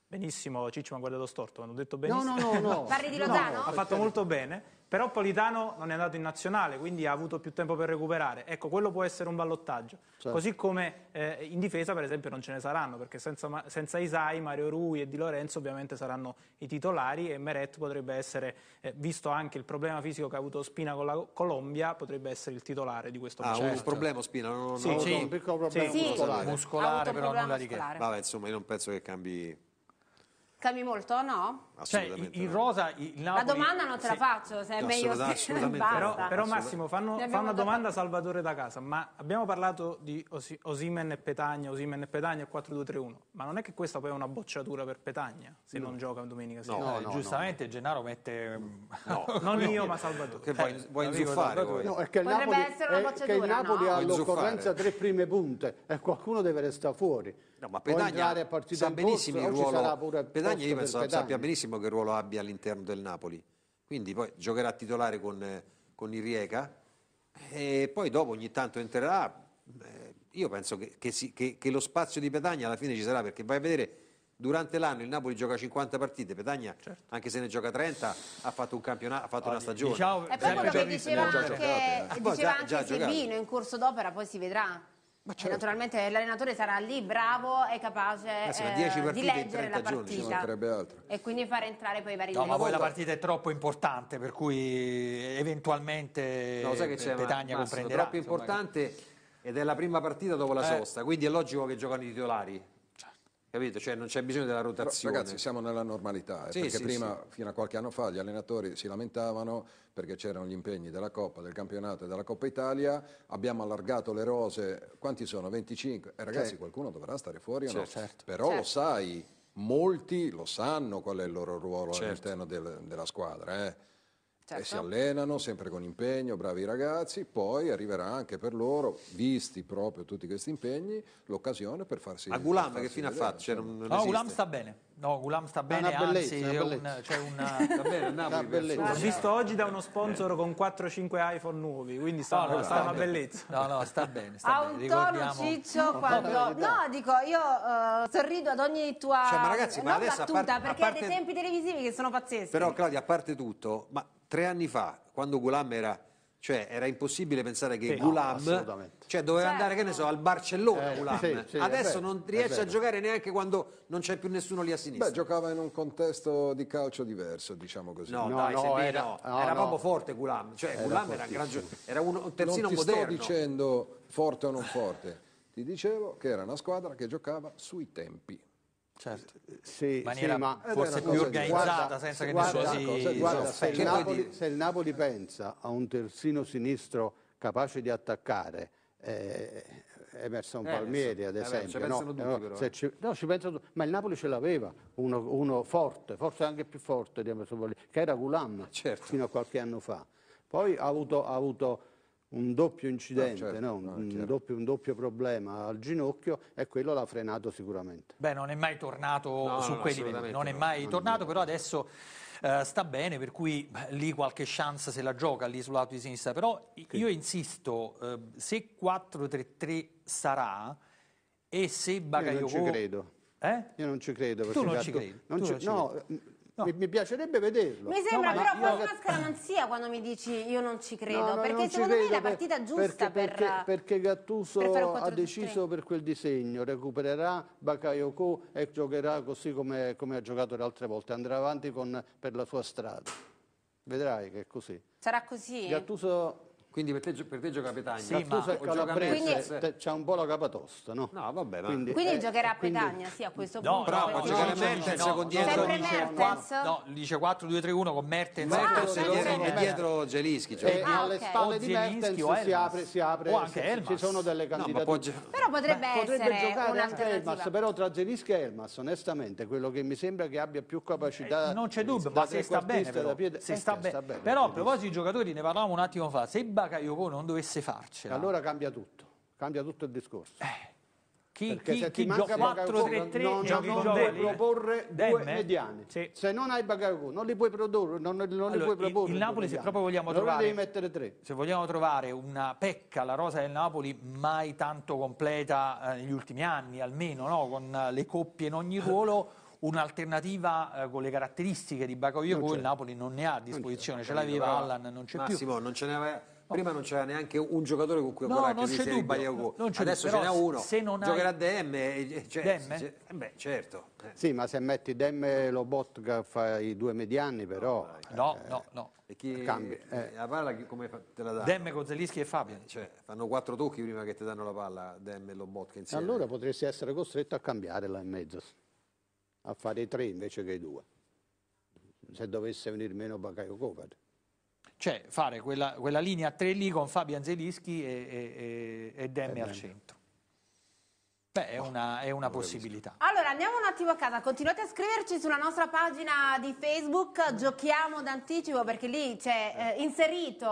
Benissimo, Ciccio mi ha guardato storto, hanno detto benissimo. No, no, no. no. Parli di Lozano? No, ha fatto molto bene, però Politano non è andato in nazionale, quindi ha avuto più tempo per recuperare. Ecco, quello può essere un ballottaggio. Certo. Così come eh, in difesa, per esempio, non ce ne saranno, perché senza, senza, Isai, Mario Rui e Di Lorenzo ovviamente saranno i titolari e Meret potrebbe essere, eh, visto anche il problema fisico che ha avuto Spina con la Colombia, potrebbe essere il titolare di questo ah, processo. Ha un problema Spina? Non, non sì, sì, un piccolo problema sì, muscolare. Muscolare, però nulla di Vabbè, insomma, io non penso che cambi... Cambi molto, no? Cioè, in rosa il Napoli... La domanda non te la faccio, se è meglio assolutamente, Però, però Massimo, fanno, fa una domanda a Salvatore da casa, ma abbiamo parlato di Osimen e Petagna, Osimen e Petagna e 4-2-3-1, ma non è che questa poi è una bocciatura per Petagna, se eh, no. non gioca domenica sera? No, no, giustamente no. Gennaro mette... No. non io, ma Salvatore. Che vuoi, eh, vuoi eh, inzuffare? No, che il Napoli, è, che il Napoli ha l'occorrenza tre prime punte e qualcuno deve restare fuori. No, ma Pedagna sa benissimo il ruolo. Pedagna io penso sappia benissimo massimo che ruolo abbia all'interno del Napoli. Quindi poi giocherà titolare con, con il Rieca e poi dopo ogni tanto entrerà. Eh, io penso che, che, si, che, che lo spazio di Petagna alla fine ci sarà perché vai a vedere durante l'anno il Napoli gioca 50 partite, Petagna certo. anche se ne gioca 30 ha fatto, un campionato, ha fatto ah, una stagione. Diciamo, è eh. poi quello che diceva anche, diceva anche Silvino in corso d'opera, poi si vedrà certo. Naturalmente l'allenatore sarà lì bravo e capace eh, di leggere la partita giorni, e quindi far entrare poi i vari No, ma poi la partita è troppo importante, per cui eventualmente no, sai che c'è, Petagna ma, comprenderà. È troppo importante ed è la prima partita dopo la eh. sosta, quindi è logico che giocano i titolari capito? Cioè non c'è bisogno della rotazione. Però, ragazzi, siamo nella normalità, eh, sì, perché sì, prima, sì. fino a qualche anno fa, gli allenatori si lamentavano perché c'erano gli impegni della Coppa, del campionato e della Coppa Italia, abbiamo allargato le rose, quanti sono? 25? eh, ragazzi, certo. qualcuno dovrà stare fuori o no? Certo, certo. Però lo certo. sai, molti lo sanno qual è il loro ruolo certo. all'interno del, della squadra, eh. Eh, certo. si allenano sempre con impegno, bravi ragazzi, poi arriverà anche per loro, visti proprio tutti questi impegni, l'occasione per farsi... A Gulam che fine ha fatto? Cioè, non, non no, Gulam sta bene. No, Gulam sta ah, bene, una bellezza, anzi, c'è una... Cioè visto oggi da uno sponsor eh. con 4-5 iPhone nuovi, quindi sta, no, no, sta una bellezza. No, no, sta bene, sta bene. Ha un tono ciccio quando... No, dico, io uh, sorrido ad ogni tua... Cioè, ma ragazzi, ma adesso... Battuta, a parte, perché a parte... dei tempi televisivi che sono pazzeschi. Però, Claudia, a parte tutto, ma tre anni fa, quando Gulam era cioè era impossibile pensare che sì, Gulam no, cioè, doveva certo. andare che ne so al Barcellona eh, Gulam sì, sì, adesso non riesce a giocare neanche quando non c'è più nessuno lì a sinistra beh giocava in un contesto di calcio diverso diciamo così no, no, dai, no era, no. era proprio forte Gulam cioè era Gulam era, gran era un terzino moderno non ti moderno. sto dicendo forte o non forte ti dicevo che era una squadra che giocava sui tempi Certo. Eh, sì, maniera sì, ma forse più organizzata, guarda, senza che guarda, nessuno si... Cosa, guarda, se, il Napoli, se il Napoli pensa a un terzino sinistro capace di attaccare eh, Emerson eh, Palmieri ad eh, esempio eh, no, tutti, però, eh. ci, no, ci pensano, ma il Napoli ce l'aveva uno, uno, forte, forse anche più forte di Emerson Palmieri che era Gulam certo. fino a qualche anno fa poi ha avuto, ha avuto un doppio incidente, ah, certo. no? un, ah, doppio, un, doppio, problema al ginocchio e quello l'ha frenato sicuramente. Beh, non è mai tornato no, su no, quei livelli, non è mai tornato, però adesso eh, sta bene, per cui beh, lì qualche chance se la gioca lì sul lato di sinistra, però che... io insisto, eh, se 4-3-3 sarà e se Bakayoko... Io non ci credo. Eh? Io non ci credo. Tu non ci credi? No, mm, No. Mi, mi, piacerebbe vederlo. Mi sembra no, però io... quasi una scaramanzia quando mi dici io non ci credo, no, perché secondo me è la partita giusta perché, per, perché Gattuso per ha deciso per quel disegno, recupererà Bakayoko e giocherà così come, come, ha giocato le altre volte, andrà avanti con, per la sua strada. Vedrai che è così. Sarà così? Gattuso quindi per te, per te gioca Petagna. Sì, Gattuso ma... gioca Mendes. C'è un po' la capatosta, no? No, vabbè. Ma... Quindi, quindi eh, giocherà a Petagna, sì, a questo no, punto. Bravo, no, giocare no, Mertens no, con dietro... Sempre Mertens? No, dice 4-2-3-1 con Mertens. Mertens ah, e dietro Gelischi. Cioè. E ah, alle spalle di Mertens si apre, si apre o anche Elmas. ci sono delle candidature. No, però potrebbe Beh, essere potrebbe giocare anche Elmas, però tra Gelischi e Elmas, onestamente, quello che mi sembra che abbia più capacità... Eh, non c'è dubbio, ma se sta bene, però. Però a proposito di giocatori, ne parlavamo un attimo fa, se Nicola non dovesse farcela... Allora cambia tutto, cambia tutto il discorso. Eh, chi, Perché chi, se chi ti manca 4 3, 3 non, non, non puoi proporre Demme. due eh? mediani. Sì. Se non hai Bakayoko non li puoi produrre, non, non allora, li puoi proporre. Il Napoli se proprio vogliamo allora trovare devi mettere tre. Se vogliamo trovare una pecca la rosa del Napoli mai tanto completa eh, negli ultimi anni, almeno no? con eh, le coppie in ogni ruolo un'alternativa eh, con le caratteristiche di Bakayoko il Napoli non ne ha a disposizione, ce l'aveva Allan, non c'è più. Massimo, non ce n'aveva Prima non c'era neanche un giocatore con cui no, Coracchi si è sbagliato. Adesso ce n'è uno. Se non Giocherà hai... Demme. Eh, cioè, Demme? Cioè, beh, certo. Eh. Sì, ma se metti Demme e Lobotka fa i due mediani, però. No, eh, no, no. E chi cambia? Eh. La palla come te la dà? Demme con e Fabian. Cioè, fanno quattro tocchi prima che ti danno la palla Demme e Lobotka insieme. Allora potresti essere costretto a cambiare là in mezzo, a fare i tre invece che i due. Se dovesse venire meno Bakayo Kovac cioè fare quella, quella linea a tre lì con Fabio Anzelischi e, e, e Demme al centro. Beh, è una, è una possibilità. Allora, andiamo un attimo a casa. Continuate a scriverci sulla nostra pagina di Facebook. Giochiamo d'anticipo perché lì c'è eh, eh inserito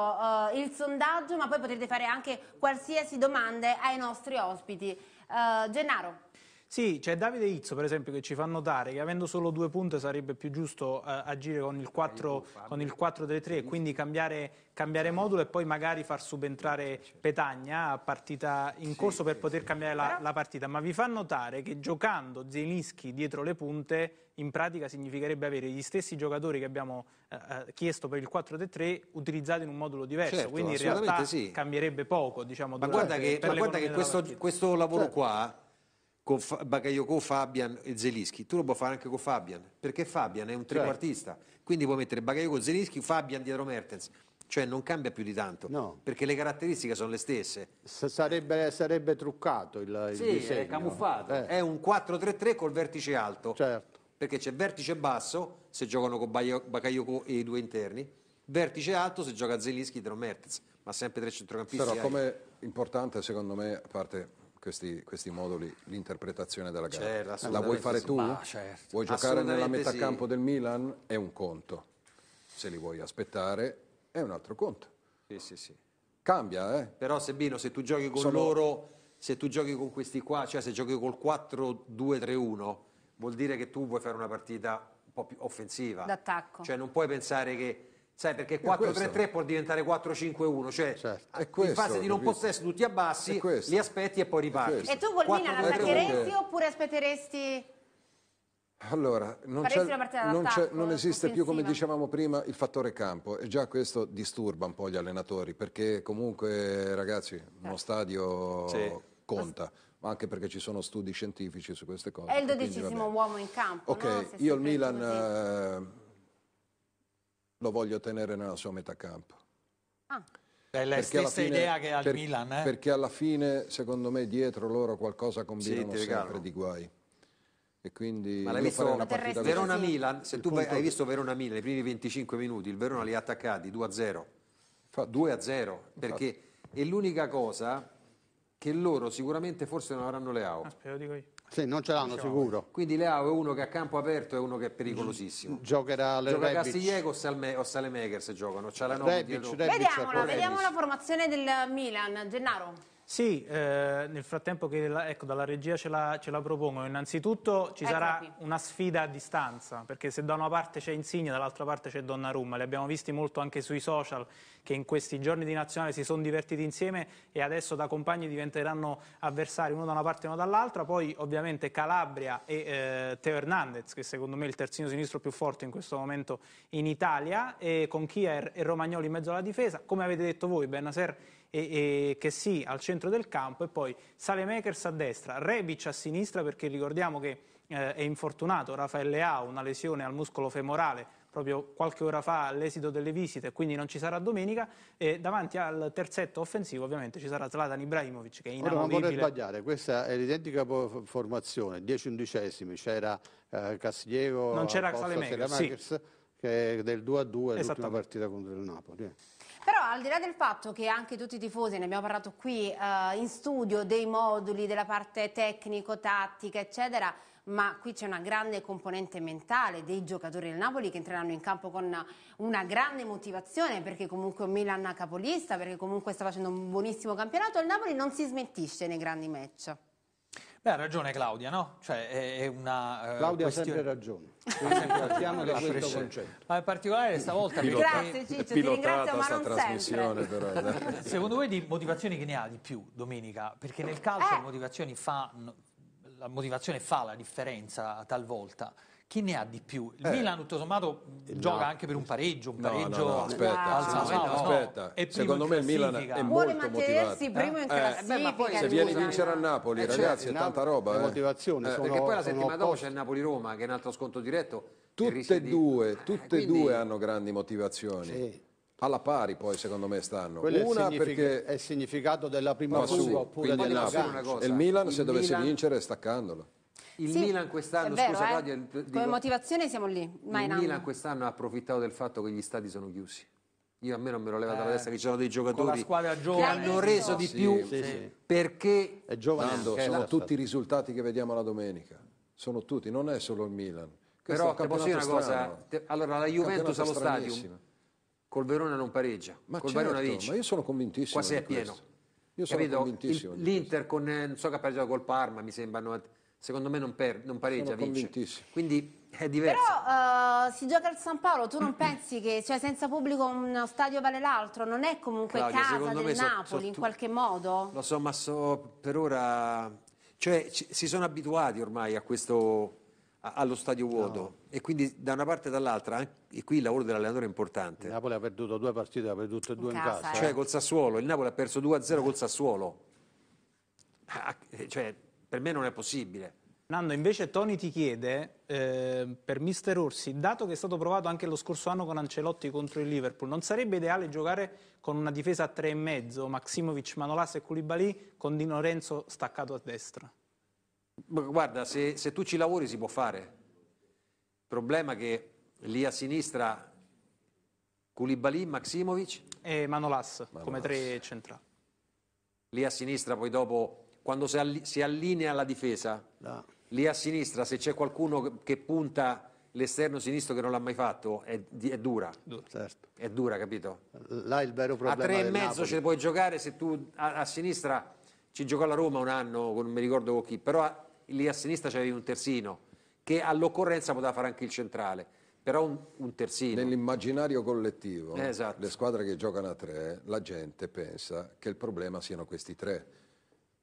eh, il sondaggio, ma poi potrete fare anche qualsiasi domanda ai nostri ospiti. Eh, Gennaro. Sì, c'è Davide Izzo per esempio che ci fa notare che avendo solo due punte sarebbe più giusto eh, agire con il 4, 3 3 e quindi cambiare, cambiare, modulo e poi magari far subentrare Petagna a partita in corso per poter cambiare la, la partita, ma vi fa notare che giocando Zelinski dietro le punte in pratica significherebbe avere gli stessi giocatori che abbiamo eh, eh chiesto per il 4-3 utilizzati in un modulo diverso, certo, quindi in realtà sì. cambierebbe poco. Diciamo, ma guarda che, ma guarda che questo, questo, lavoro certo. qua con Bagaglio con Fabian e Zelischi, tu lo puoi fare anche con Fabian, perché Fabian è un certo. trequartista, certo. quindi puoi mettere Bagaglio Zelischi, Fabian dietro Mertens, cioè non cambia più di tanto, no. perché le caratteristiche sono le stesse. S sarebbe, sarebbe, truccato il, sì, il disegno. è camuffato. Eh. È un 4-3-3 col vertice alto, certo. perché c'è vertice basso, se giocano con Bagaglio e i due interni, vertice alto se gioca Zelischi dietro Mertens, ma sempre tre centrocampisti. Però come importante secondo me, a parte questi, questi moduli, l'interpretazione della gara. Certo, la vuoi fare tu? Ma, certo. Vuoi giocare nella metà sì. campo del Milan? È un conto. Se li vuoi aspettare è un altro conto. Sì, sì, sì. Cambia, eh? Però Sebino, se tu giochi con Sono... loro, se tu giochi con questi qua, cioè se giochi col 4-2-3-1, vuol dire che tu vuoi fare una partita un po' più offensiva. D'attacco. Cioè non puoi pensare che Sai, perché 4-3-3 può diventare 4-5-1, cioè certo. Eh, in fase di non possesso tutti abbassi, li aspetti e poi riparti. E tu Golmina l'attaccheresti oppure aspetteresti... Allora, non, non, non esiste più, come dicevamo prima, il fattore campo e già questo disturba un po' gli allenatori perché comunque, ragazzi, certo. uno stadio sì. conta anche perché ci sono studi scientifici su queste cose. È il dodicesimo uomo in campo. Ok, no? io il Milan lo voglio tenere nella sua metà campo. Ah. È la stessa fine, idea che ha il Milan. Eh? Perché alla fine, secondo me, dietro loro qualcosa combinano sì, sempre di guai. E quindi Ma l'hai visto una partita Verona Milan, se tu hai visto Verona Milan, i primi 25 minuti, il Verona li ha attaccati 2-0. 2-0, perché è l'unica cosa che loro sicuramente forse non avranno le AO. Aspetta, lo dico io. Sì, non ce l'hanno diciamo. sicuro. Quindi Leao è uno che a campo aperto è uno che è pericolosissimo. Mm, giocherà le Gioca Castiglieco o, Salme, o Salemeker se giocano. C'ha la Rebic, Rebic, Vediamola, vediamo la formazione del Milan. Gennaro. Sì, eh, nel frattempo che la, ecco, dalla regia ce la, ce la propongono, innanzitutto ci ecco sarà una sfida a distanza, perché se da una parte c'è Insigne, dall'altra parte c'è Donnarumma, li abbiamo visti molto anche sui social, che in questi giorni di nazionale si sono divertiti insieme e adesso da compagni diventeranno avversari uno da una parte e uno dall'altra, poi ovviamente Calabria e eh, Teo Hernandez, che secondo me è il terzino sinistro più forte in questo momento in Italia, e con Kier e Romagnoli in mezzo alla difesa, come avete detto voi, Benaser e, e che sì al centro del campo e poi Salemakers a destra, Rebic a sinistra perché ricordiamo che eh, è infortunato Raffaele Leao, una lesione al muscolo femorale proprio qualche ora fa all'esito delle visite, quindi non ci sarà domenica. E davanti al terzetto offensivo ovviamente ci sarà Zlatan Ibrahimovic che è inamovibile. Ora non vorrei sbagliare, questa è l'identica formazione, 10 undicesimi, c'era eh, Castigliego, non c'era Salemakers, sì. che del 2 2 l'ultima partita contro il Napoli. Eh. Però al di là del fatto che anche tutti i tifosi, ne abbiamo parlato qui eh, in studio, dei moduli, della parte tecnico-tattica, eccetera, ma qui c'è una grande componente mentale dei giocatori del Napoli che entreranno in campo con una grande motivazione perché comunque Milan capolista, perché comunque sta facendo un buonissimo campionato, il Napoli non si smettisce nei grandi match. Beh, ha ragione Claudia, no? Cioè, è, una, eh, Claudia questione... ha sempre ragione. Partiamo da questo concetto. Ma in particolare stavolta... Pilota, grazie Ciccio, ti ringrazio, ma non sempre. Però, Secondo voi di motivazioni che ne ha di più, Domenica? Perché nel calcio eh. motivazioni fa, la motivazione fa la differenza talvolta chi ne ha di più? Il eh. Milan, tutto sommato, eh, no. gioca anche per un pareggio, un pareggio no, no, no, aspetta, al San Paolo. Aspetta. Secondo me il Milan è Vuole molto mantenersi primo in eh, classifica. Eh. se vieni a vincere a Napoli, eh, ragazzi, certo, è tanta roba. Le eh. motivazioni eh. sono, Perché poi la settimana dopo c'è il Napoli-Roma, che è un altro sconto diretto. Tutte e due, tutte quindi... due hanno grandi motivazioni. Sì alla pari poi secondo me stanno Quello una è perché... è il significato della prima no, curva oppure del Napoli e il Milan se dovesse Milan... vincere staccandolo il sì, Milan quest'anno, scusa eh? Claudia, dico, come motivazione siamo lì. Ma il Milan quest'anno ha approfittato del fatto che gli stadi sono chiusi. Io a me non me l'ho levato eh, dalla testa che c'erano dei giocatori che hanno reso di più sì, sì. perché è giovando, eh, sono la... tutti i risultati che vediamo la domenica. Sono tutti, non è solo il Milan. Questo Però posso dire una cosa, te... allora la Juventus allo stadio col Verona non pareggia, ma col certo, Verona vince. Ma io sono convintissimo. Quasi è pieno. Io sono Capito? convintissimo. L'Inter con eh, non so che ha pareggiato col Parma, mi sembra 90 secondo me non, per, non pareggia, vince. Quindi è diverso. Però uh, si gioca al San Paolo, tu non pensi che cioè, senza pubblico uno stadio vale l'altro? Non è comunque Claudia, casa del so, Napoli so in qualche modo? Lo so, ma so per ora... Cioè si sono abituati ormai a questo allo stadio vuoto no. e quindi da una parte e dall'altra eh, e qui il lavoro dell'allenatore è importante il Napoli ha perduto due partite ha perduto due in, in casa, casa eh. Cioè, col Sassuolo il Napoli ha perso 2-0 col Sassuolo ah, eh, cioè per me non è possibile. Nando, invece Tony ti chiede, eh, per Mister Orsi, dato che è stato provato anche lo scorso anno con Ancelotti contro il Liverpool, non sarebbe ideale giocare con una difesa a tre e mezzo, Maximovic, Manolas e Koulibaly, con Di Lorenzo staccato a destra? Guarda, se, se tu ci lavori si può fare. Il problema è che lì a sinistra Koulibaly, Maximovic... E Manolas, Manolas. come tre centrali. Lì a sinistra poi dopo quando si allinea la difesa, no. lì a sinistra se c'è qualcuno che punta l'esterno sinistro che non l'ha mai fatto è, è dura. Certo. È dura, capito? Là il vero problema. A tre e mezzo ci puoi giocare se tu a, a, sinistra ci giocò la Roma un anno, non mi ricordo con chi, però a, lì a sinistra c'avevi un terzino che all'occorrenza poteva fare anche il centrale. Però un, un terzino. Nell'immaginario collettivo, esatto. le squadre che giocano a tre, la gente pensa che il problema siano questi tre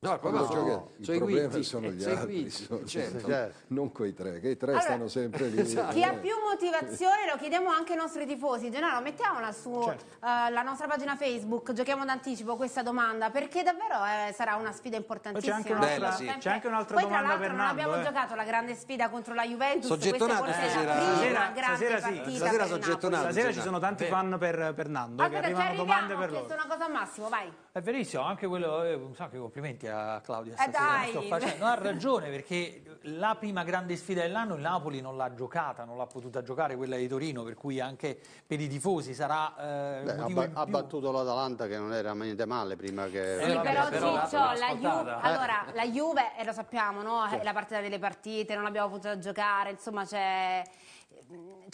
No, no, sono, cioè, i problemi guitti, sono gli altri, guitti, sono, certo. sono, certo. non quei tre, che i tre allora, stanno sempre lì. Esatto. Chi ha esatto. più motivazione lo chiediamo anche ai nostri tifosi. Gennaro, mettiamola sulla certo. uh, nostra pagina Facebook, giochiamo d'anticipo questa domanda, perché davvero eh, sarà una sfida importantissima. C'è anche un'altra, Bella, sì. c'è anche un'altra Poi, domanda per Poi tra l'altro non abbiamo eh. giocato la grande sfida contro la Juventus, Soggettonata questa stasera, stasera, stasera, sì. stasera, stasera ci sono tanti Bene. fan per, per Nando eh, allora, che arrivano domande per loro. Allora, una cosa a Massimo, vai. È verissimo, anche quello, eh, un sacco di complimenti a Claudia eh, stasera, eh sto facendo. No, ha ragione perché la prima grande sfida dell'anno il Napoli non l'ha giocata, non l'ha potuta giocare quella di Torino, per cui anche per i tifosi sarà eh, Beh, ha, ha battuto l'Atalanta che non era niente male prima che Sì, eh, però, però Ciccio, la Juve, allora, la Juve eh, lo sappiamo, no? È la partita delle partite, non abbiamo potuto giocare, insomma c'è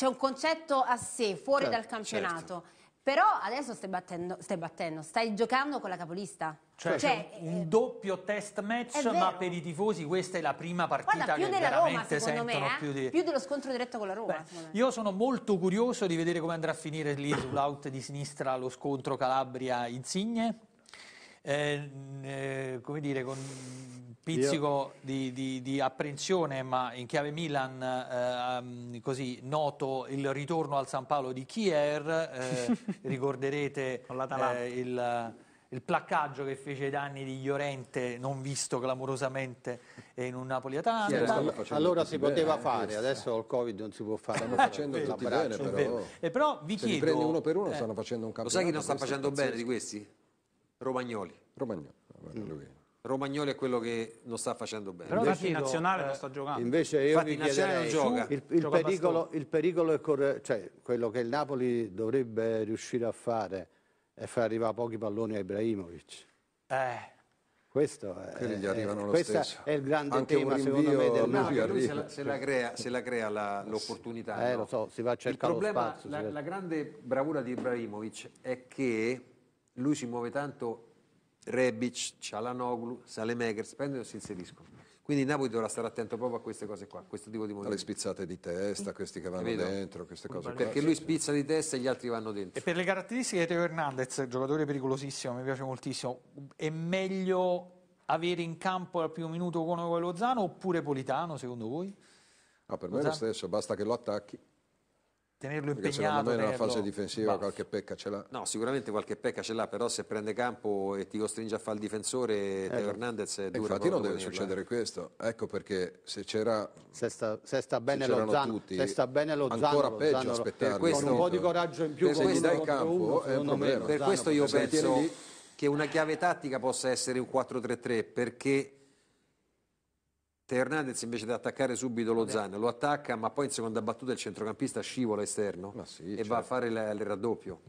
un concetto a sé fuori certo, dal campionato. Certo però adesso stai battendo, stai battendo, stai giocando con la capolista. Cioè, cioè un eh, doppio test match, ma per i tifosi questa è la prima partita Guarda, più della Roma, secondo me, eh? più, di... più, dello scontro diretto con la Roma. Beh, io sono molto curioso di vedere come andrà a finire lì sull'out di sinistra lo scontro Calabria-Insigne. Eh, eh come dire, con Pizzico di, di, di, apprensione, ma in chiave Milan, eh, così noto il ritorno al San Paolo di Kier, eh, ricorderete eh, il, il, placcaggio che fece i danni di Llorente, non visto clamorosamente in un Napoli-Atalanta. Sì, allora si poteva bene, fare, questa. adesso il Covid non si può fare. Stanno facendo tutti bene però. E però eh, vi Se chiedo... Se prendi uno per uno eh. stanno facendo un campionato. Lo sai chi non sta facendo bene di questi? Romagnoli. Romagnoli, ah, mm. lui. Romagnoli è quello che non sta facendo bene. Però invece, la nazionale eh, non sta eh, giocando. Invece io Infatti, mi chiederei, gioca. Il, il, gioca pericolo, il, pericolo, è corre... cioè, quello che il Napoli dovrebbe riuscire a fare è far arrivare pochi palloni a Ibrahimovic. Eh. Questo è, Quelli gli arrivano lo stesso. è il grande Anche tema secondo me del Napoli. Lui se la, se la crea, se la crea l'opportunità. Eh, no? lo so, si va a cercare il problema, lo spazio. La, la grande bravura di Ibrahimovic è che lui si muove tanto Rebic, Cialanoglu, Salemegers, prendono e si inseriscono. Quindi Napoli dovrà stare attento proprio a queste cose qua, questo tipo di movimenti. Alle spizzate di testa, questi che vanno dentro, queste cose Perché lui spizza di testa e gli altri vanno dentro. E per le caratteristiche di Teo Hernandez, giocatore pericolosissimo, mi piace moltissimo, è meglio avere in campo al primo minuto con Lozano oppure Politano, secondo voi? No, ah, per Lozano? me è lo stesso, basta che lo attacchi tenerlo Perché impegnato. Secondo me nella fase difensiva bah. qualche pecca ce l'ha. No, sicuramente qualche pecca ce l'ha, però se prende campo e ti costringe a fare il difensore, eh, Teo Hernandez è eh, dura. Infatti non deve venirlo, succedere questo, ecco perché se c'era... Se sta, se sta bene se Lozano, tutti, se sta bene lo Lozano, ancora peggio Lozano, aspettare. Questo, con un po' di coraggio in più, se gli dai campo uno, è un problema. Per questo io penso che una chiave tattica possa essere un 4-3-3, perché Te Hernandez invece di attaccare subito Lozano lo attacca ma poi in seconda battuta il centrocampista scivola esterno sì, e certo. va a certo. fare la, il raddoppio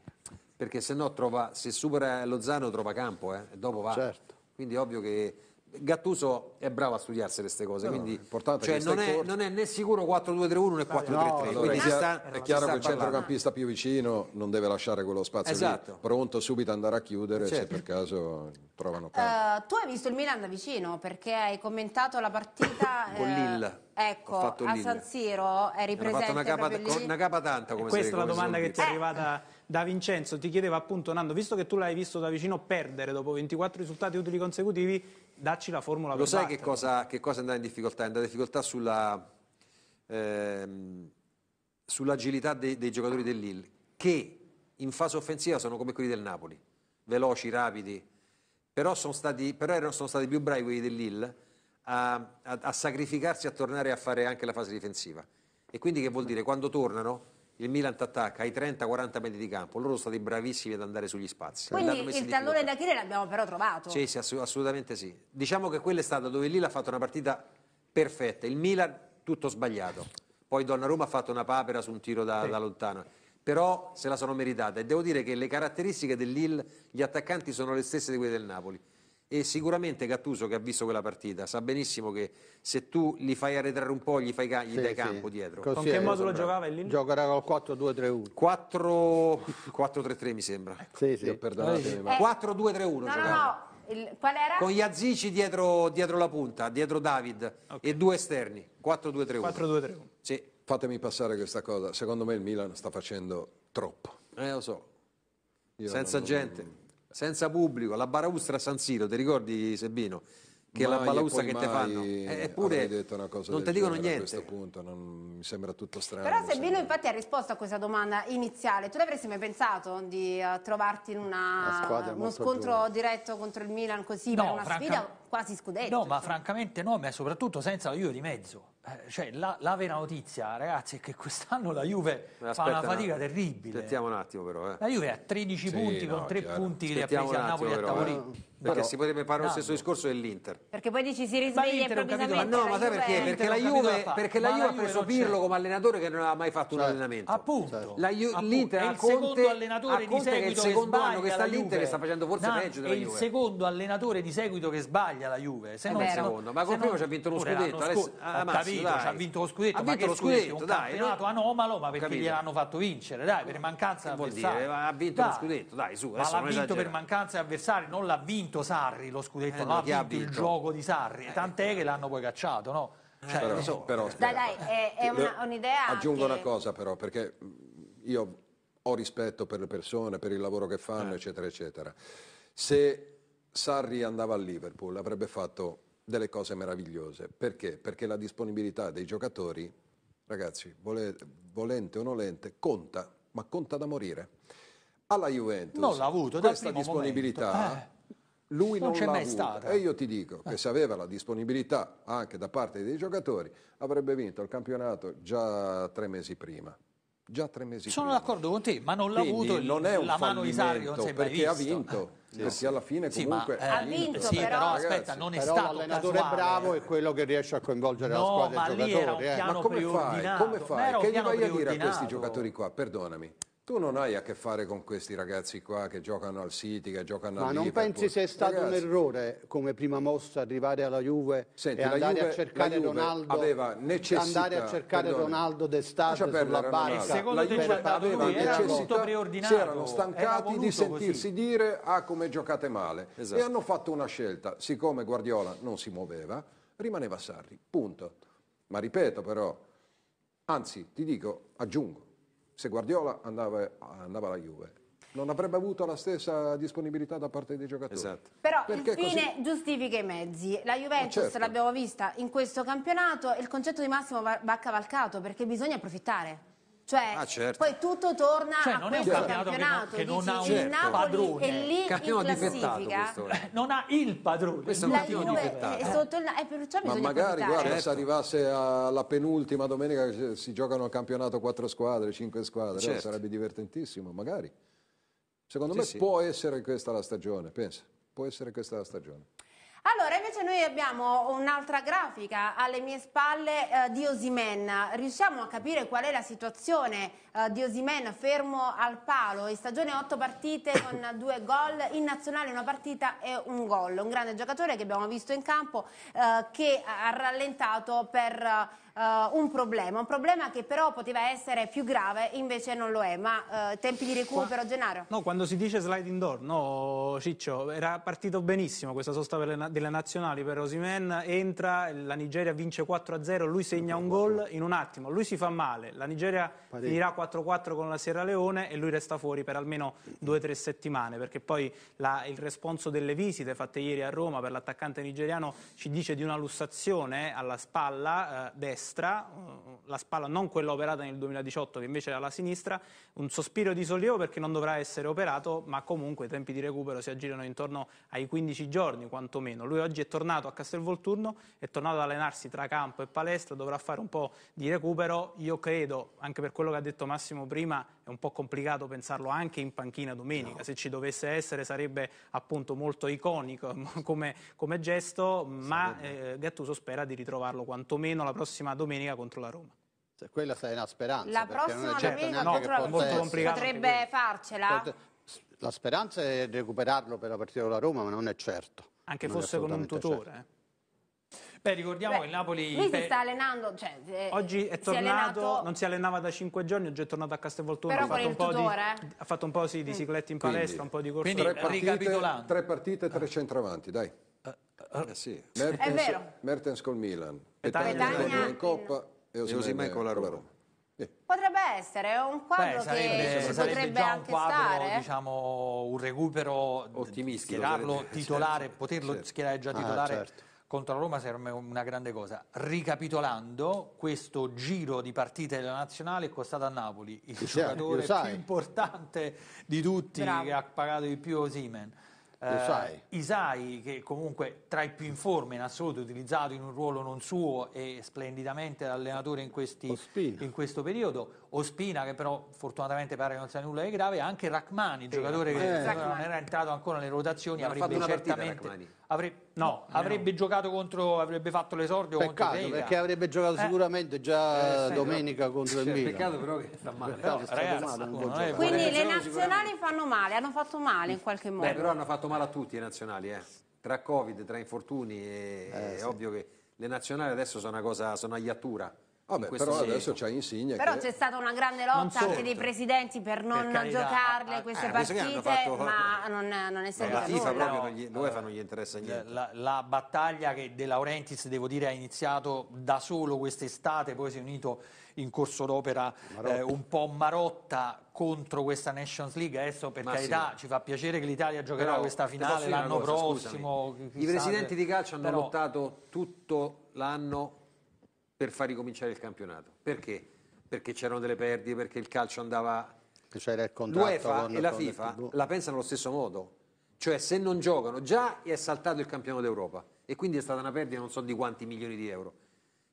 perché se no trova, se supera Lozano trova campo eh, e dopo va certo. quindi è ovvio che Gattuso è bravo a studiarsi queste cose, no, quindi no, cioè non, è, non, è, né sicuro 4-2-3-1 né 4-3-3. No, allora è, sta, è eh, chiaro che il centrocampista più vicino non deve lasciare quello spazio esatto. lì, pronto subito ad andare a chiudere certo. se per caso trovano eh, campo. Uh, tu hai visto il Milan da vicino perché hai commentato la partita con eh, Lilla. Ecco, a San Siro eri presente una capa, una capa tanta come Questa è la domanda che ti è arrivata da Vincenzo ti chiedeva appunto, Nando, visto che tu l'hai visto da vicino perdere dopo 24 risultati utili consecutivi, dacci la formula Lo per sai che cosa, che cosa, andare in difficoltà? è andata in difficoltà sulla, ehm, sull'agilità dei, dei giocatori dell'Ill, che in fase offensiva sono come quelli del Napoli, veloci, rapidi, però sono stati, però sono stati più bravi quelli dell'Ill a, a, a sacrificarsi a tornare a fare anche la fase difensiva. E quindi che vuol dire? Quando tornano il Milan ti attacca ai 30-40 metri di campo, loro sono stati bravissimi ad andare sugli spazi. Quindi il tallone da Chile l'abbiamo però trovato. Sì, sì, assolutamente sì. Diciamo che quella è stata dove l'Ila ha fatto una partita perfetta, il Milan tutto sbagliato, poi Donnarumma ha fatto una papera su un tiro da, sì. da lontano. Però se la sono meritata e devo dire che le caratteristiche dell'Ill, gli attaccanti sono le stesse di quelle del Napoli e sicuramente Gattuso che ha visto quella partita sa benissimo che se tu li fai arretrare un po' gli, fai ca- gli sì, dai sì. campo dietro Così con che modulo giocava il Lino? giocherà col 4-2-3-1 4... 2 3 1 4 3 3 mi sembra ecco. sì, sì. Eh, 4-2-3-1 no, giocava. no, no. Il, qual era? Con Iazici dietro, dietro la punta, dietro David okay. e due esterni, 4-2-3-1. 4-2-3-1. Sì. Fatemi passare questa cosa, secondo me il Milan sta facendo troppo. Eh lo so, Io senza non... gente senza pubblico, la baraustra a San Siro, ti ricordi Sebino? Che mai, è la balaustra che ti fanno. Eh, eppure non ti dicono niente. A questo punto non, mi sembra tutto strano. Però Sebino sembra... infatti ha risposto a questa domanda iniziale. Tu l'avresti mai pensato di uh, trovarti in una, uno scontro giusto. diretto contro il Milan così no, per una franca... sfida quasi scudetto? No, ma francamente no, ma soprattutto senza io di mezzo. Eh, cioè, la, la, vera notizia, ragazzi, è che quest'anno la Juve eh, fa una fatica no. terribile. Aspettiamo un attimo, però. Eh. La Juve ha 13 sì, punti no, con 3 chiaro. punti che li ha presi a Napoli e a eh. Tavolino. Perché però, si potrebbe fare no, lo stesso no. discorso dell'Inter. Perché poi dici si risveglia improvvisamente. Ma no, ma sai perché? Perché la Juve, perché la Juve ha preso Pirlo come allenatore che non aveva mai fatto cioè, un allenamento. Certo. Appunto. L'Inter è il Conte, allenatore di seguito che è il secondo che anno che sta all'Inter che sta facendo forse no, peggio della è Juve. il secondo allenatore di seguito che sbaglia la Juve. Se non il secondo, ma col primo ci ha vinto lo scudetto. ha vinto lo scudetto, ha vinto lo scudetto, dai. un campionato anomalo, ma perché gliel'hanno fatto vincere, dai, per mancanza di avversari. Ha vinto lo scudetto, dai, su, Ma l'ha vinto per mancanza di avversari, non l'ha vinto vinto Sarri lo scudetto, eh, l'ha vinto, vinto il gioco di Sarri, eh, tant'è eh, che eh. l'hanno poi cacciato, no? Cioè, però, so, però, dai, dai, è, è un'idea. aggiungo che... una cosa, però, perché io ho rispetto per le persone, per il lavoro che fanno, eh. eccetera, eccetera. Se Sarri andava a Liverpool avrebbe fatto delle cose meravigliose. Perché? Perché la disponibilità dei giocatori, ragazzi, vole, volente o nolente, conta, ma conta da morire. Alla Juventus non l'ha avuto, questa disponibilità lui non, non c'è mai stato. E io ti dico che eh. se aveva la disponibilità anche da parte dei giocatori, avrebbe vinto il campionato già tre mesi prima. Già tre mesi Sono prima. d'accordo con te, ma non l'ha Quindi avuto non è un la mano Isario, non perché visto. ha vinto. Sì, perché alla fine comunque sì, ma, eh, ha vinto, vinto. Sì, però, ragazzi, aspetta, non è però stato l'allenatore casuale. bravo è quello che riesce a coinvolgere no, la squadra ma dei giocatori, eh. ma come fai? Come fai? Che gli vai a dire a questi giocatori qua? Perdonami. Tu non hai a che fare con questi ragazzi qua che giocano al City, che giocano Ma a Liverpool. Ma non pensi sia stato ragazzi... un errore come prima mossa arrivare alla Juve Senti, e andare Juve, a cercare Ronaldo? Aveva necessità, andare a cercare perdone, Ronaldo d'estate sulla barca. Secondo te aveva necessità, si erano stancati di sentirsi così. dire ah come giocate male esatto. e hanno fatto una scelta, siccome Guardiola non si muoveva, rimaneva Sarri, punto. Ma ripeto però, anzi ti dico, aggiungo se Guardiola andava, andava alla Juve, non avrebbe avuto la stessa disponibilità da parte dei giocatori. Esatto. Però Perché il fine così... giustifica i mezzi. La Juventus certo. l'abbiamo vista in questo campionato, il concetto di Massimo va, va cavalcato perché bisogna approfittare. Cioè, ah, certo. poi tutto torna cioè, a questo campionato, che non, che non ha un padrone. Napoli è lì campionato in classifica. Eh, non ha il padrone. Questo è un campionato È eh. sotto il, eh, perciò Ma magari, guarda, certo. se arrivasse alla penultima domenica si giocano al campionato quattro squadre, cinque squadre, eh, certo. eh, sarebbe divertentissimo, magari. Secondo sì, me sì. può essere questa la stagione, pensa, può essere questa la stagione. Allora, invece noi abbiamo un'altra grafica alle mie spalle eh, di Osimen. Riusciamo a capire qual è la situazione eh, di Osimen fermo al palo. In stagione 8 partite con due gol, in nazionale una partita e un gol. Un grande giocatore che abbiamo visto in campo eh, che ha rallentato per uh, un problema, un problema che però poteva essere più grave, invece non lo è. Ma uh, tempi di recupero, Qua... Gennaro? No, quando si dice sliding door, no Ciccio, era partito benissimo questa sosta delle nazionali per Osimen, entra, la Nigeria vince 4-0, lui segna un gol in un attimo, lui si fa male, la Nigeria Parecchio. finirà 4-4 con la Sierra Leone e lui resta fuori per almeno 2-3 settimane, perché poi la, il responso delle visite fatte ieri a Roma per l'attaccante nigeriano ci dice di una lussazione alla spalla eh, destra destra, la spalla non quella operata nel 2018 che invece era la sinistra, un sospiro di sollievo perché non dovrà essere operato, ma comunque i tempi di recupero si aggirano intorno ai 15 giorni quantomeno. Lui oggi è tornato a Castelvolturno, è tornato ad allenarsi tra campo e palestra, dovrà fare un po' di recupero, io credo, anche per quello che ha detto Massimo prima, è un po' complicato pensarlo anche in panchina domenica, no. se ci dovesse essere sarebbe appunto molto iconico come, come gesto, sì, ma eh, Gattuso spera di ritrovarlo quantomeno la prossima domenica contro la Roma. Cioè, quella sarà una speranza. La prossima è certo no, potrebbe farcela? La speranza è recuperarlo per la partita con la Roma, ma non è certo. Anche non fosse con un tutore. Certo. Eh. Beh, ricordiamo Beh, che il Napoli... Lui per... si sta allenando, cioè, Oggi è tornato, si è non si allenava da cinque giorni, oggi è tornato a Castelvolturno. Però ha fatto, un po tutore, di, ha fatto un po' sì, di mm. ciclette in palestra, Quindi, un po' di corsa. Quindi, partite, tre partite, tre ah. centravanti, dai. Uh, uh, eh sì. Mertens, Mertens col Milan, Petagna, Petagna in Coppa e Osimè con la Roma. Roma. Potrebbe essere un quadro Beh, sarebbe, che ci sarebbe potrebbe già un quadro, stare. diciamo, un recupero, schierarlo ah, titolare, certo. poterlo certo. schierare già titolare ah, certo contro la Roma sarebbe una grande cosa. Ricapitolando, questo giro di partite della Nazionale è costato a Napoli il giocatore più importante di tutti Bravo. che ha pagato di più Simen. Eh, Isai, che comunque tra i più in forma in assoluto, utilizzato in un ruolo non suo e splendidamente l'allenatore in, in questo periodo, Ospina, che però fortunatamente pare che non sia nulla di grave, anche Rachmani, il sì, giocatore Rachmani. che eh, non era entrato ancora nelle rotazioni, non avrebbe certamente... Partita, avrebbe, no, no, avrebbe no. giocato contro, avrebbe fatto l'esordio peccato, contro Vega. perché avrebbe giocato eh. sicuramente già eh, domenica contro il cioè, Milan. Peccato però che sta male. Peccato, ragazzi, male Quindi le nazionali fanno male, hanno fatto male in qualche modo. Beh, però hanno fatto male a tutti le nazionali, eh. Tra Covid, tra infortuni, è eh, sì. ovvio che le nazionali adesso sono una cosa, sono agliattura. Vabbè, però adesso c'è ecco. Insigne. Però che... c'è stata una grande lotta anche dei presidenti per non per giocarle ah, queste eh, partite, fatto... ma non, non è servita nulla. Però, non gli, dove uh, fanno gli interessi niente. La, la, battaglia che De Laurentiis, devo dire, ha iniziato da solo quest'estate, poi si è unito in corso d'opera eh, un po' marotta contro questa Nations League. Adesso, per Massimo. carità, ci fa piacere che l'Italia giocherà però, questa finale l'anno prossimo. Scusami. I presidenti di calcio hanno però... lottato tutto l'anno per far ricominciare il campionato. Perché? Perché c'erano delle perdite, perché il calcio andava... C'era il contratto L'UEFA e la FIFA la pensano allo stesso modo. Cioè se non giocano, già è saltato il campionato d'Europa e quindi è stata una perdita non so di quanti milioni di euro.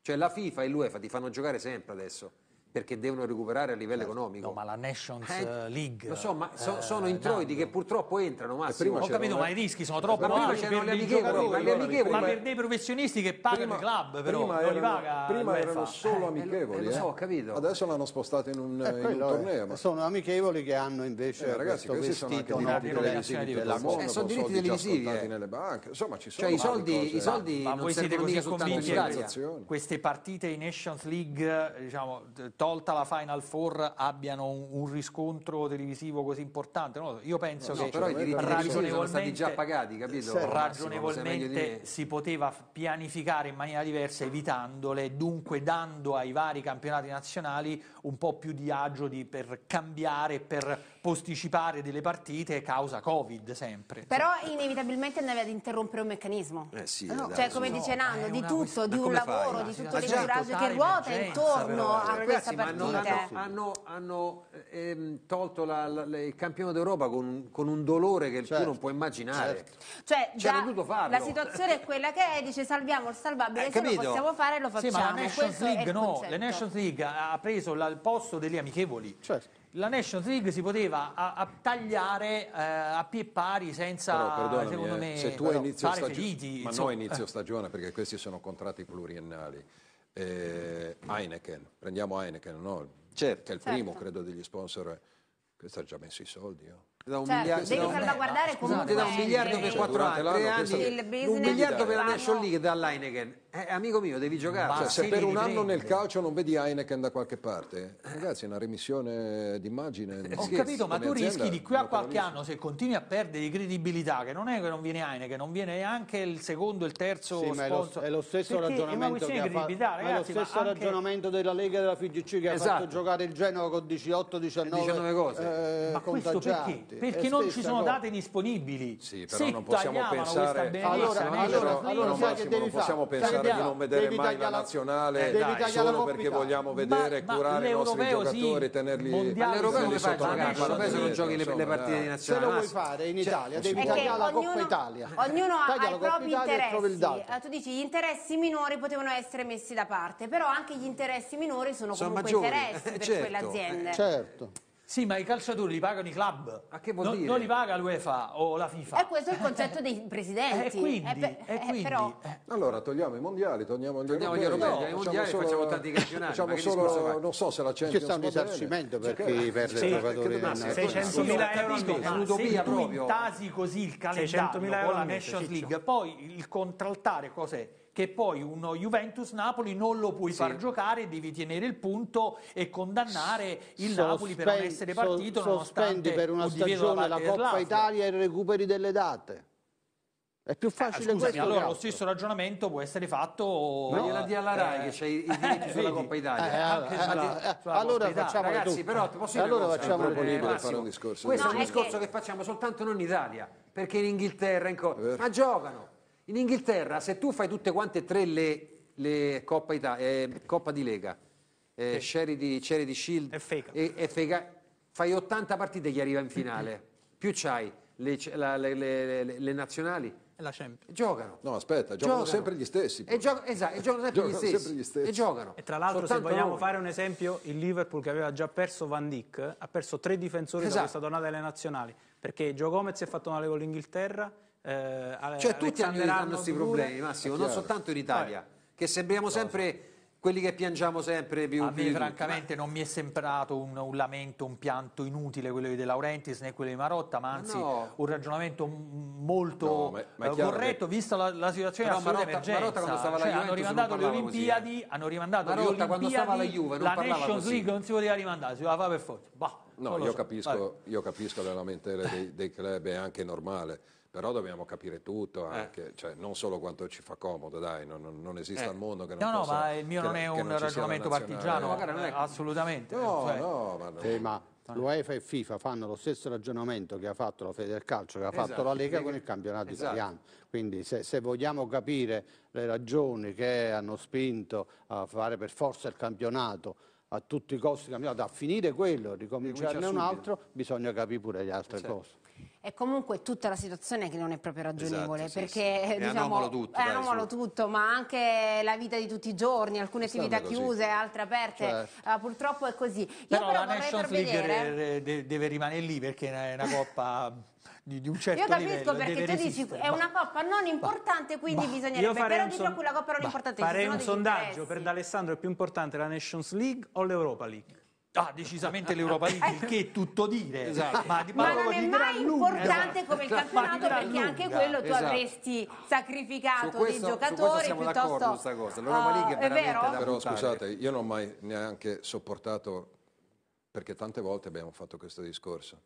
Cioè la FIFA e l'UEFA ti fanno giocare sempre adesso perché devono recuperare a livello certo. economico. No, ma la Nations eh, eh League. Lo so, ma so, eh, sono eh, introiti Nando. che purtroppo entrano. Massimo. Ho capito, una... ma i rischi sono troppo ma alti per, per gli giocatori, ma, prima... ma, per dei professionisti che pagano prima, i club, però prima non erano, li paga. Prima erano solo eh, amichevoli. Eh, lo so, ho capito. Adesso l'hanno spostato in un, in un torneo. Ma... Sono amichevoli che hanno invece ragazzi, questo vestito sono anche diritti televisivi. Sono diritti televisivi. nelle banche. Insomma, ci sono. Cioè, i soldi non siete così soltanto in Queste partite in Nations League, diciamo, tolta la Final Four abbiano un, un riscontro televisivo così importante. No, io penso no, che no, però i diritti ragionevolmente sono stati già pagati, capito? Certo. Ragionevolmente si poteva pianificare in maniera diversa evitandole, dunque dando ai vari campionati nazionali un po' più di agio di, per cambiare, per posticipare delle partite causa Covid sempre. Però inevitabilmente andavi ad interrompere un meccanismo. Eh sì, eh no, cioè come dice Nando, eh, di tutto, di un lavoro, fai? di tutto l'entourage che ruota intorno però, a questa partite. Ma hanno, hanno, hanno ehm, tolto la, la, il campione d'Europa con, con, un dolore che certo. tu non puoi immaginare. Certo. Cioè, dovuto farlo. La situazione è quella che è, dice salviamo il salvabile, eh, se lo possiamo fare lo facciamo. Sì, ma la Nations League no, la Nations League ha preso la, il posto degli amichevoli. Certo la Nations League si poteva a, a tagliare eh, a pie pari senza Però, secondo eh, se tu però, fare stagione, feriti, ma insomma. no inizio stagione perché questi sono contratti pluriennali eh, Heineken, prendiamo Heineken, no? certo. che è il primo certo. credo degli sponsor, questo ha già messo i soldi. Oh. Da un certo, miliardo, devi salvaguardare comunque. Da un miliardo per 4 anni un miliardo per la National League dall'Heineken eh, amico mio, devi giocare. Cioè, se per un anno nel calcio non vedi Heineken da qualche parte, ragazzi, è una remissione d'immagine. Eh, ho sì, capito, ma tu rischi di qui a qualche anno, se continui a perdere di credibilità, che non è che non viene Heineken, non viene neanche il secondo, il terzo sì, è lo, è lo, stesso Perché ragionamento che ha fatto, ragazzi, è lo stesso anche... ragionamento della Lega e della FIGC che esatto. ha fatto esatto. giocare il Genova con 18, 19, eh, cose. Eh, ma questo perché? Perché non ci sono cosa. date disponibili. Sì, però se non possiamo pensare allora, allora, allora, allora, di non vedere mai la nazionale eh, dai, solo perché vogliamo vedere ma, curare ma i nostri giocatori sì, tenerli mondiale, sotto la gamba l'europeo se non giochi le, le partite di nazionale se lo vuoi fare in cioè, Italia devi tagliare la Coppa Italia ognuno ha i propri interessi eh, tu dici gli interessi minori potevano essere messi da parte però anche gli interessi minori sono comunque interessi eh, per quelle certo. aziende certo sì, ma i calciatori li pagano i club. A che vuol non, dire? Non li paga l'UEFA o la FIFA. E questo è il concetto dei presidenti. E eh, quindi, eh, eh, eh, quindi. Però... Eh. Allora togliamo i mondiali, togliamo gli torniamo europei. Torniamo agli europei, no, mondiali solo, facciamo tanti campionati. Facciamo solo, non so se la Champions C'è un risarcimento per chi perde sì, il giocatore. 600.000 euro è un'utopia proprio. Se tu intasi così il calendario con la Nations League, poi il contraltare cos'è? che poi uno Juventus-Napoli non lo puoi sì. far giocare, devi tenere il punto e condannare il Sospe- Napoli per non essere partito so- sospendi per una stagione la Coppa Italia e recuperi delle date. È più eh, facile eh, scusami, questo. Allora lo stesso ragionamento può essere fatto. Ma gliela no, dia alla RAI eh, che c'è i diritti eh, sulla Coppa Italia. Eh, eh allora, allora facciamo ragazzi, però posso allora facciamo libero un discorso. Questo no, è un discorso che... che facciamo soltanto non in Italia, perché in Inghilterra in co- ma giocano. In Inghilterra, se tu fai tutte quante e tre le, le Coppa, Ita- eh, Coppa, di Lega, eh, Charity, Charity Shield e Fega. E, e Fega, fai 80 partite e gli arriva in finale. Più c'hai le, la, le, le, le nazionali, la Champions. Giocano. No, aspetta, giocano, giocano. sempre gli stessi. E gioca- esatto, e giocano, sempre, giocano gli sempre, gli stessi. E giocano. E tra l'altro, Soltanto se vogliamo noi. fare un esempio, il Liverpool che aveva già perso Van Dijk, ha perso tre difensori esatto. da questa tornata delle nazionali, perché Gio Gomez si è fatto male con l'Inghilterra, eh, cioè tutti hanno i nostri problemi Massimo, non soltanto in Italia, Vai. che sembriamo Cosa? sempre quelli che piangiamo sempre più, a me francamente ma... non mi è sembrato un, un, lamento, un pianto inutile quello di De Laurentiis né quello di Marotta ma anzi no. un ragionamento molto no, ma, ma eh, corretto che... vista la, la situazione Però assoluta Marotta, emergenza Marotta cioè, eh. hanno rimandato le Olimpiadi così, eh. hanno rimandato Marotta, le quando stava alla Juve non la Nations così. League non si poteva rimandare si poteva fare per forza bah, no, io, so. capisco, io, capisco, le lamentele dei, dei club è anche normale però dobbiamo capire tutto, eh. anche, eh. cioè, non solo quanto ci fa comodo, dai, non, non, non esiste eh. al mondo che non No, possa, no, no, ma il mio che, non è un ragionamento partigiano, magari non assolutamente. No, cioè. no, ma, no. Sì, eh, ma l'UEFA e FIFA fanno lo stesso ragionamento che ha fatto la Federcalcio, che ha esatto. fatto la Lega con il campionato esatto. italiano. Quindi se, se, vogliamo capire le ragioni che hanno spinto a fare per forza il campionato, a tutti i costi del campionato, a finire quello, ricominciarne un altro, bisogna capire pure le altre esatto. cose è comunque tutta la situazione che non è proprio ragionevole, esatto, perché sì, sì. Diciamo, è anomalo tutto, è anomalo dai, tutto ma anche la vita di tutti i giorni, alcune attività chiuse, altre aperte, certo. uh, purtroppo è così. Però, però, la Nations vedere... League deve rimanere lì perché è una coppa... Di, di, un certo Io capisco livello, perché tu dici è una coppa non importante, quindi bah, bisognerebbe però di troppo la coppa non bah, importante. Farei un sondaggio interessi. per D'Alessandro è più importante la Nations League o l'Europa League? Ah, decisamente l'Europa League, il che è tutto dire. Esatto. Ma, di, ma, ma non è mai importante lunga. come il campionato perché anche quello tu esatto. avresti sacrificato questo, dei giocatori piuttosto... L'Europa oh, League è veramente è da Però puntare. scusate, io non ho mai neanche sopportato, perché tante volte abbiamo fatto questo discorso,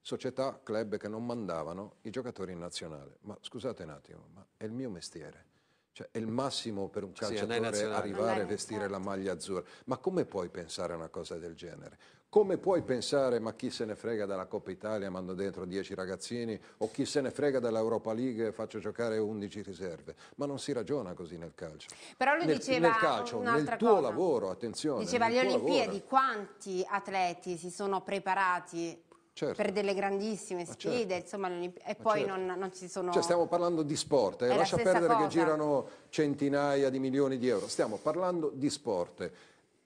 società, club che non mandavano i giocatori in nazionale. Ma scusate un attimo, ma è il mio mestiere cioè, è il massimo per un calciatore sì, arrivare a vestire la certo. maglia azzurra. Ma come puoi pensare a una cosa del genere? Come puoi pensare, ma chi se ne frega dalla Coppa Italia, mando dentro 10 ragazzini, o chi se ne frega dall'Europa League faccio giocare 11 riserve? Ma non si ragiona così nel calcio. Però lui nel, diceva nel calcio, nel tuo cosa. lavoro, attenzione. Diceva alle Olimpiadi, quanti atleti si sono preparati Certo. per delle grandissime sfide, certo. insomma, e poi certo. non, non, ci sono... Cioè, stiamo parlando di sport, eh? lascia la perdere cosa. che girano centinaia di milioni di euro, stiamo parlando di sport.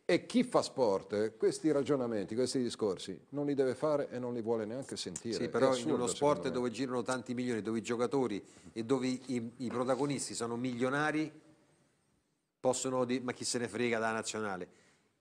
E chi fa sport, questi ragionamenti, questi discorsi, non li deve fare e non li vuole neanche sentire. Sì, però assurdo, in uno sport dove girano tanti milioni, dove i giocatori e dove i, i protagonisti sono milionari, possono dire, ma chi se ne frega dalla nazionale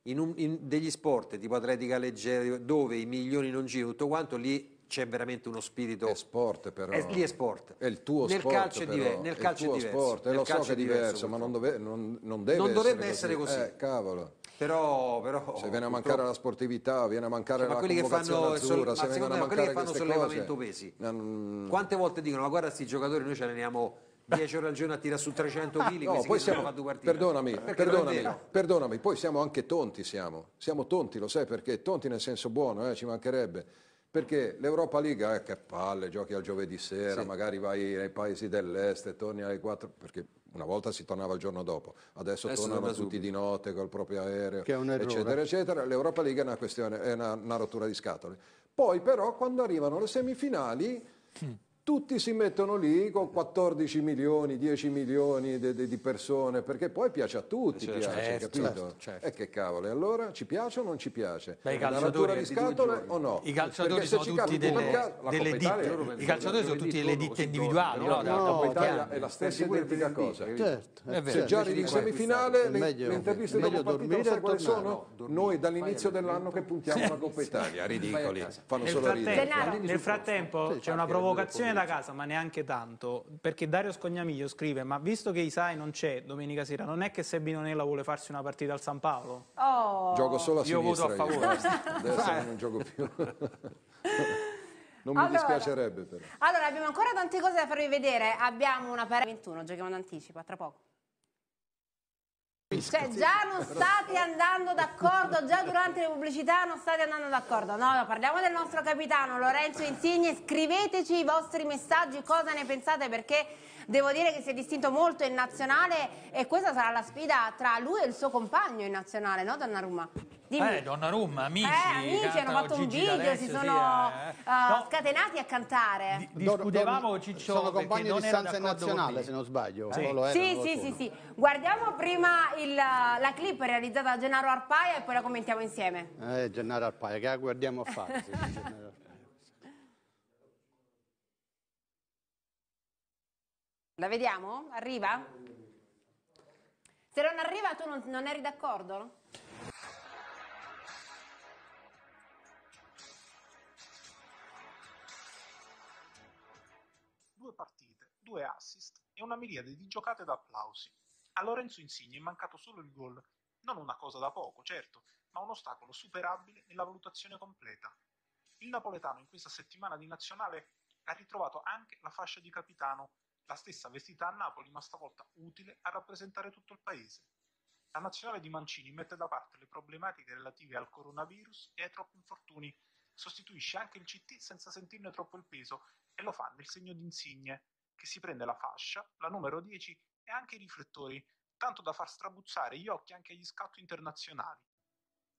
in, un, in degli sport tipo atletica leggera dove i milioni non girano tutto quanto lì c'è veramente uno spirito. È sport, però. È, lì è sport. È il tuo nel sport. Calcio però. È nel calcio è diverso. Sport. E nel lo so che è diverso, ma non, dove, non, non deve non dovrebbe essere così. Essere così. Eh, però, però, Se viene a mancare purtroppo... la sportività, viene a mancare cioè, la quelli che fanno azzurra, sol... se vengono a mancare quelli che fanno sollevamento cose, pesi. Non... Quante volte dicono, ma guarda, questi giocatori noi ci alleniamo 10 ore al giorno a tirare su 300 kg, ah, no, poi siamo, perdonami, perdonami, perdonami, poi siamo anche tonti, siamo, siamo tonti, lo sai perché, tonti nel senso buono, eh, ci mancherebbe, perché l'Europa League, eh, che palle, giochi al giovedì sera, sì. magari vai nei paesi dell'est e torni alle 4, perché una volta si tornava il giorno dopo, adesso, adesso tornano tutti di notte col proprio aereo, eccetera, eccetera, l'Europa League è una, questione, è una, una rottura di scatole. Poi però quando arrivano le semifinali... Mm tutti si mettono lì con 14 milioni, 10 milioni di persone, perché poi piace a tutti, certo, piace, certo, capito? Certo, certo. e che cavolo, e allora ci piace o non ci piace? Beh, la natura di scatole o no? I calciatori sono tutti delle, delle ditte, i calciatori sono tutte le ditte individuali, no? no, no Italia è la stessa identica cosa. Certo, se già arrivi in semifinale, le interviste dopo partita sai quali sono? Noi dall'inizio dell'anno che puntiamo alla Coppa Italia, ridicoli, fanno solo ridere. Nel frattempo c'è una provocazione da casa, ma neanche tanto, perché Dario Scognamiglio scrive, ma visto che Isai non c'è domenica sera, non è che se Binonella vuole farsi una partita al San Paolo? Oh. Gioco solo a io sinistra. Voto a io voto a favore. Adesso eh. non gioco più. Non mi allora, dispiacerebbe però. Allora, abbiamo ancora tante cose da farvi vedere. Abbiamo una parella 21, giochiamo in anticipo, tra poco. Cioè già non state andando d'accordo, già durante le pubblicità non state andando d'accordo. No, parliamo del nostro capitano Lorenzo Insigne, scriveteci i vostri messaggi, cosa ne pensate perché devo dire che si è distinto molto in nazionale e questa sarà la sfida tra lui e il suo compagno in nazionale, no Donnarumma? Dimmi. Eh, Donnarumma, amici. Eh, amici hanno fatto Gigi un video, si sono sì, eh. uh, no. scatenati a cantare. Di- discutevamo Don, Ciccio Sono compagni di stanza nazionale, se non sbaglio. Sì, eh? sì, sì, sì, sì, Guardiamo prima il, la clip realizzata da Gennaro Arpaia e poi la commentiamo insieme. Eh, Gennaro Arpaia, che la guardiamo a fare? La vediamo? Arriva? Se non arriva tu non, non eri d'accordo? Due partite, due assist e una miriade di giocate da applausi. A Lorenzo Insigne è mancato solo il gol, non una cosa da poco, certo, ma un ostacolo superabile nella valutazione completa. Il napoletano in questa settimana di nazionale ha ritrovato anche la fascia di capitano la stessa vestita a Napoli ma stavolta utile a rappresentare tutto il paese. La nazionale di Mancini mette da parte le problematiche relative al coronavirus e ai troppi infortuni, sostituisce anche il CT senza sentirne troppo il peso e lo fa nel segno di insigne, che si prende la fascia, la numero 10 e anche i riflettori, tanto da far strabuzzare gli occhi anche agli scatti internazionali.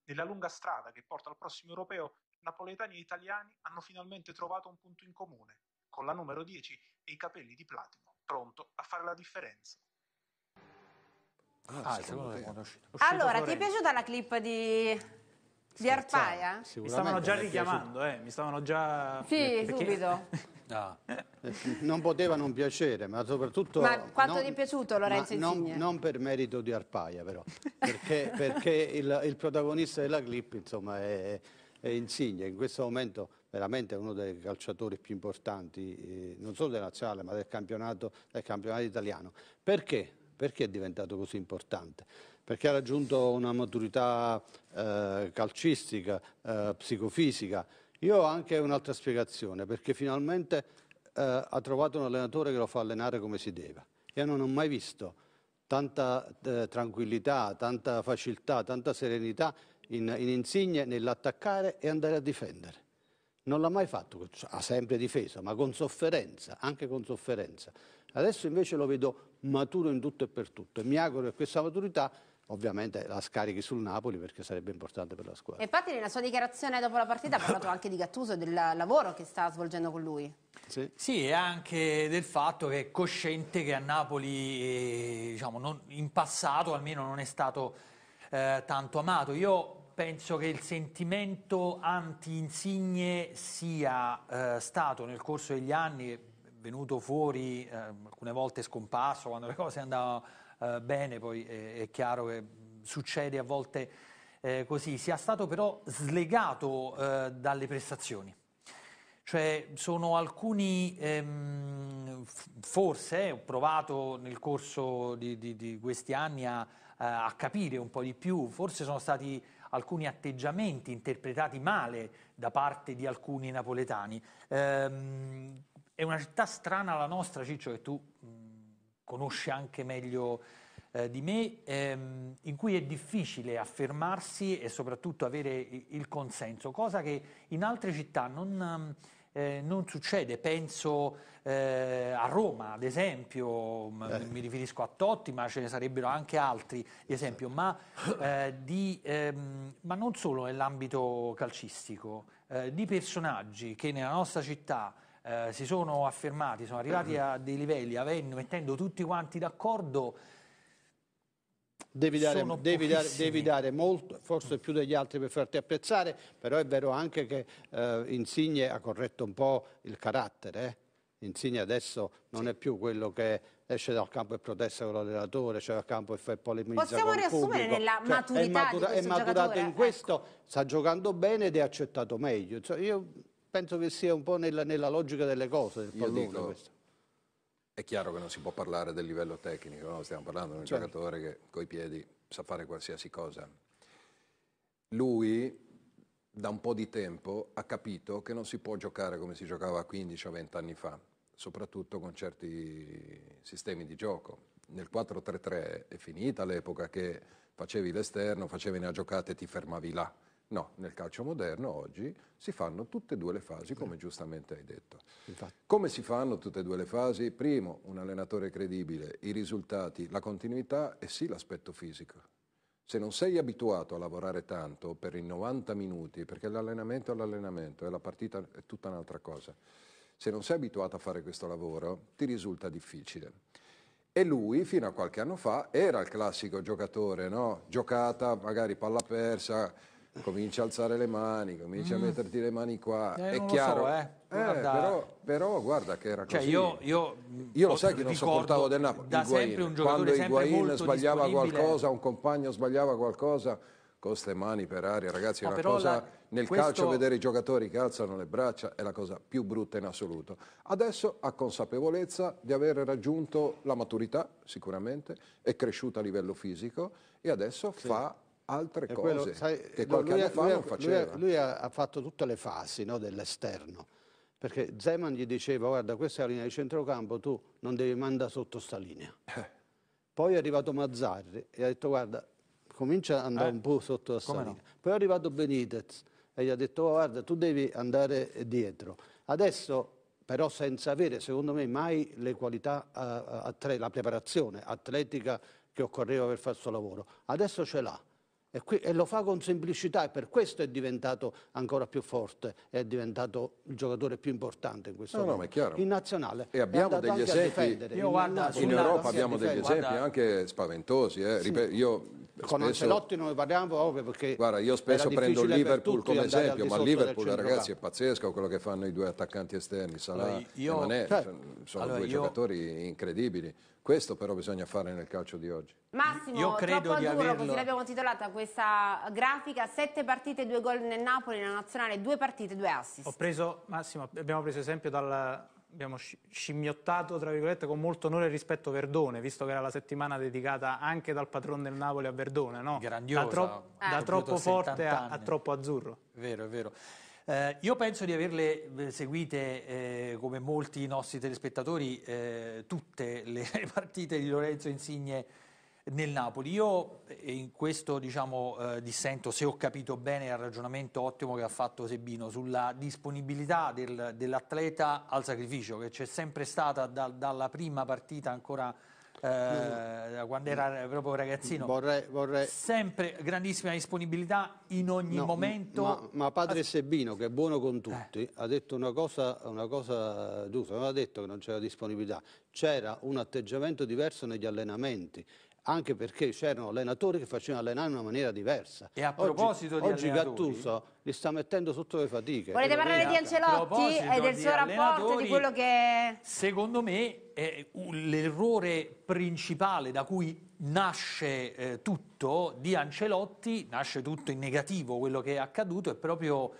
Nella lunga strada che porta al prossimo europeo, napoletani e italiani hanno finalmente trovato un punto in comune, con la numero 10 e i capelli di platino, pronto a fare la differenza. Ah, ah secondo me quando uscito. allora, ti è piaciuta la clip di di Arpaia? Mi stavano già richiamando, eh, mi stavano già... Sì, perché... subito. no. Ah. Eh, non poteva non piacere, ma soprattutto... Ma quanto non, ti è piaciuto Lorenzo Insigne? Non, non, per merito di Arpaia, però, perché, perché il, il, protagonista della clip, insomma, è, è Insigne. In questo momento veramente uno dei calciatori più importanti, eh, non solo della nazionale, ma del campionato, del campionato italiano. Perché? Perché è diventato così importante? Perché ha raggiunto una maturità eh, calcistica, eh, psicofisica. Io ho anche un'altra spiegazione, perché finalmente eh, ha trovato un allenatore che lo fa allenare come si deve. Io non ho mai visto tanta eh, tranquillità, tanta facilità, tanta serenità in, in Insigne nell'attaccare e andare a difendere non l'ha mai fatto, ha sempre difeso, ma con sofferenza, anche con sofferenza. Adesso invece lo vedo maturo in tutto e per tutto e mi auguro che questa maturità ovviamente la scarichi sul Napoli perché sarebbe importante per la squadra. E infatti nella sua dichiarazione dopo la partita ha parlato anche di Gattuso e del lavoro che sta svolgendo con lui. Sì. sì, e anche del fatto che è cosciente che a Napoli, eh, diciamo, non, in passato almeno non è stato eh, tanto amato. Io penso che il sentimento anti-insigne sia eh, stato nel corso degli anni venuto fuori, eh, alcune volte scomparso, quando le cose andavano eh, bene, poi è chiaro che succede a volte eh, così, sia stato però slegato eh, dalle prestazioni. Cioè sono alcuni, ehm, forse, eh, ho provato nel corso di, di, di questi anni a, a capire un po' di più, forse sono stati alcuni atteggiamenti interpretati male da parte di alcuni napoletani. Ehm, è una città strana la nostra, Ciccio, che tu mh, mm, conosci anche meglio eh, di me, ehm, in cui è difficile affermarsi e soprattutto avere il consenso, cosa che in altre città non... Mh, mm, eh, non succede, penso eh, a Roma ad esempio, eh. mi riferisco a Totti ma ce ne sarebbero anche altri ad esempio, ma, eh, di, ehm, ma non solo nell'ambito calcistico, eh, di personaggi che nella nostra città si sono affermati, sono arrivati a dei livelli avendo, mettendo tutti quanti d'accordo devi dare, devi dare, devi dare molto, forse più degli altri per farti apprezzare, però è vero anche che eh, Insigne ha corretto un po' il carattere. Eh? Insigne adesso non sì. è più quello che esce dal campo e protesta con l'allenatore, esce dal campo e fa polemizza Possiamo riassumere nella cioè, maturità è, matura è maturato in ecco. questo, ecco. sta giocando bene ed è accettato meglio. Cioè, io penso che sia un po' nella, nella logica delle cose del pallone questo. È chiaro che non si può parlare del livello tecnico, no? stiamo parlando di un certo. giocatore che coi piedi sa fare qualsiasi cosa. Lui da un po' di tempo ha capito che non si può giocare come si giocava 15 o 20 anni fa, soprattutto con certi sistemi di gioco. Nel 4-3-3 è finita l'epoca che facevi l'esterno, facevi una giocata e ti fermavi là No, nel calcio moderno oggi si fanno tutte e due le fasi, come giustamente hai detto. Infatti. Come si fanno tutte e due le fasi? Primo, un allenatore credibile, i risultati, la continuità e sì l'aspetto fisico. Se non sei abituato a lavorare tanto per i 90 minuti, perché l'allenamento è l'allenamento e la partita è tutta un'altra cosa, se non sei abituato a fare questo lavoro ti risulta difficile. E lui, fino a qualche anno fa, era il classico giocatore, no? giocata, magari palla persa, comincia a alzare le mani, comincia mm. a metterti le mani qua. Eh, è chiaro, so, eh. Eh, guarda, però, però, guarda che era cioè così. Io, io, io lo sai che non sopportavo del Napoli. Da sempre un giocatore Quando Higuain sbagliava qualcosa, un compagno sbagliava qualcosa, con le mani per aria, ragazzi, è una cosa... La... Nel Questo... calcio vedere i giocatori che alzano le braccia è la cosa più brutta in assoluto. Adesso ha consapevolezza di aver raggiunto la maturità, sicuramente, è cresciuta a livello fisico e adesso sì. fa altre cose quello, sai, che qualche lui, anno fa lui, non faceva. Lui, lui ha, ha, fatto tutte le fasi no, dell'esterno, perché Zeman gli diceva guarda questa è la linea di centrocampo, tu non devi mandare sotto sta linea. Eh. Poi è arrivato Mazzarri e ha detto guarda comincia ad andare eh. un po' sotto la sta no? linea. Poi è arrivato Benitez e gli ha detto oh, guarda tu devi andare dietro. Adesso però senza avere secondo me mai le qualità, uh, la preparazione atletica che occorreva per fare il suo lavoro. Adesso ce l'ha. E, qui, e, lo fa con semplicità e per questo è diventato ancora più forte, è diventato il giocatore più importante in questo no, momento. No, in nazionale. E abbiamo degli esempi, io, guarda, in, in Europa abbiamo degli esempi anche spaventosi. Eh. Sì. Ripet- io spesso, con Ancelotti non ne parliamo proprio perché guarda, io spesso prendo Liverpool come esempio, ma Liverpool ragazzi è pazzesco quello che fanno i due attaccanti esterni, Salah allora, io, e Manè, cioè, sono allora, due io, giocatori incredibili. Questo però bisogna fare nel calcio di oggi. Massimo, Io credo troppo di duro, averlo... così l'abbiamo titolata questa grafica, sette partite, due gol nel Napoli, nella Nazionale, due partite, due assist. Ho preso, Massimo, abbiamo preso esempio dal... abbiamo scimmiottato, tra virgolette, con molto onore e rispetto Verdone, visto che era la settimana dedicata anche dal patron del Napoli a Verdone, no? Grandiosa. Da, tro... eh. da troppo forte a, a troppo azzurro. Vero, è vero. Eh, io penso di averle eh, seguite, eh, come molti nostri telespettatori, eh, tutte le partite di Lorenzo Insigne nel Napoli. Io eh, in questo diciamo, eh, dissento, se ho capito bene il ragionamento ottimo che ha fatto Sebino sulla disponibilità del, dell'atleta al sacrificio, che c'è sempre stata da, dalla prima partita ancora eh, da quando era proprio ragazzino. Vorrei, vorrei... Sempre grandissima disponibilità in ogni no, momento. Ma, ma padre As... Sebino, che è buono con eh. tutti, eh. ha detto una cosa, una cosa giusta, non ha detto che non c'era disponibilità, c'era un atteggiamento diverso negli allenamenti anche perché c'erano allenatori che facevano allenare in una maniera diversa. E a proposito oggi, di oggi Gattuso li sta mettendo sotto le fatiche. Volete parlare di Ancelotti e del suo rapporto, di quello che... Secondo me l'errore principale da cui nasce eh, tutto di Ancelotti, nasce tutto in negativo quello che è accaduto, è proprio...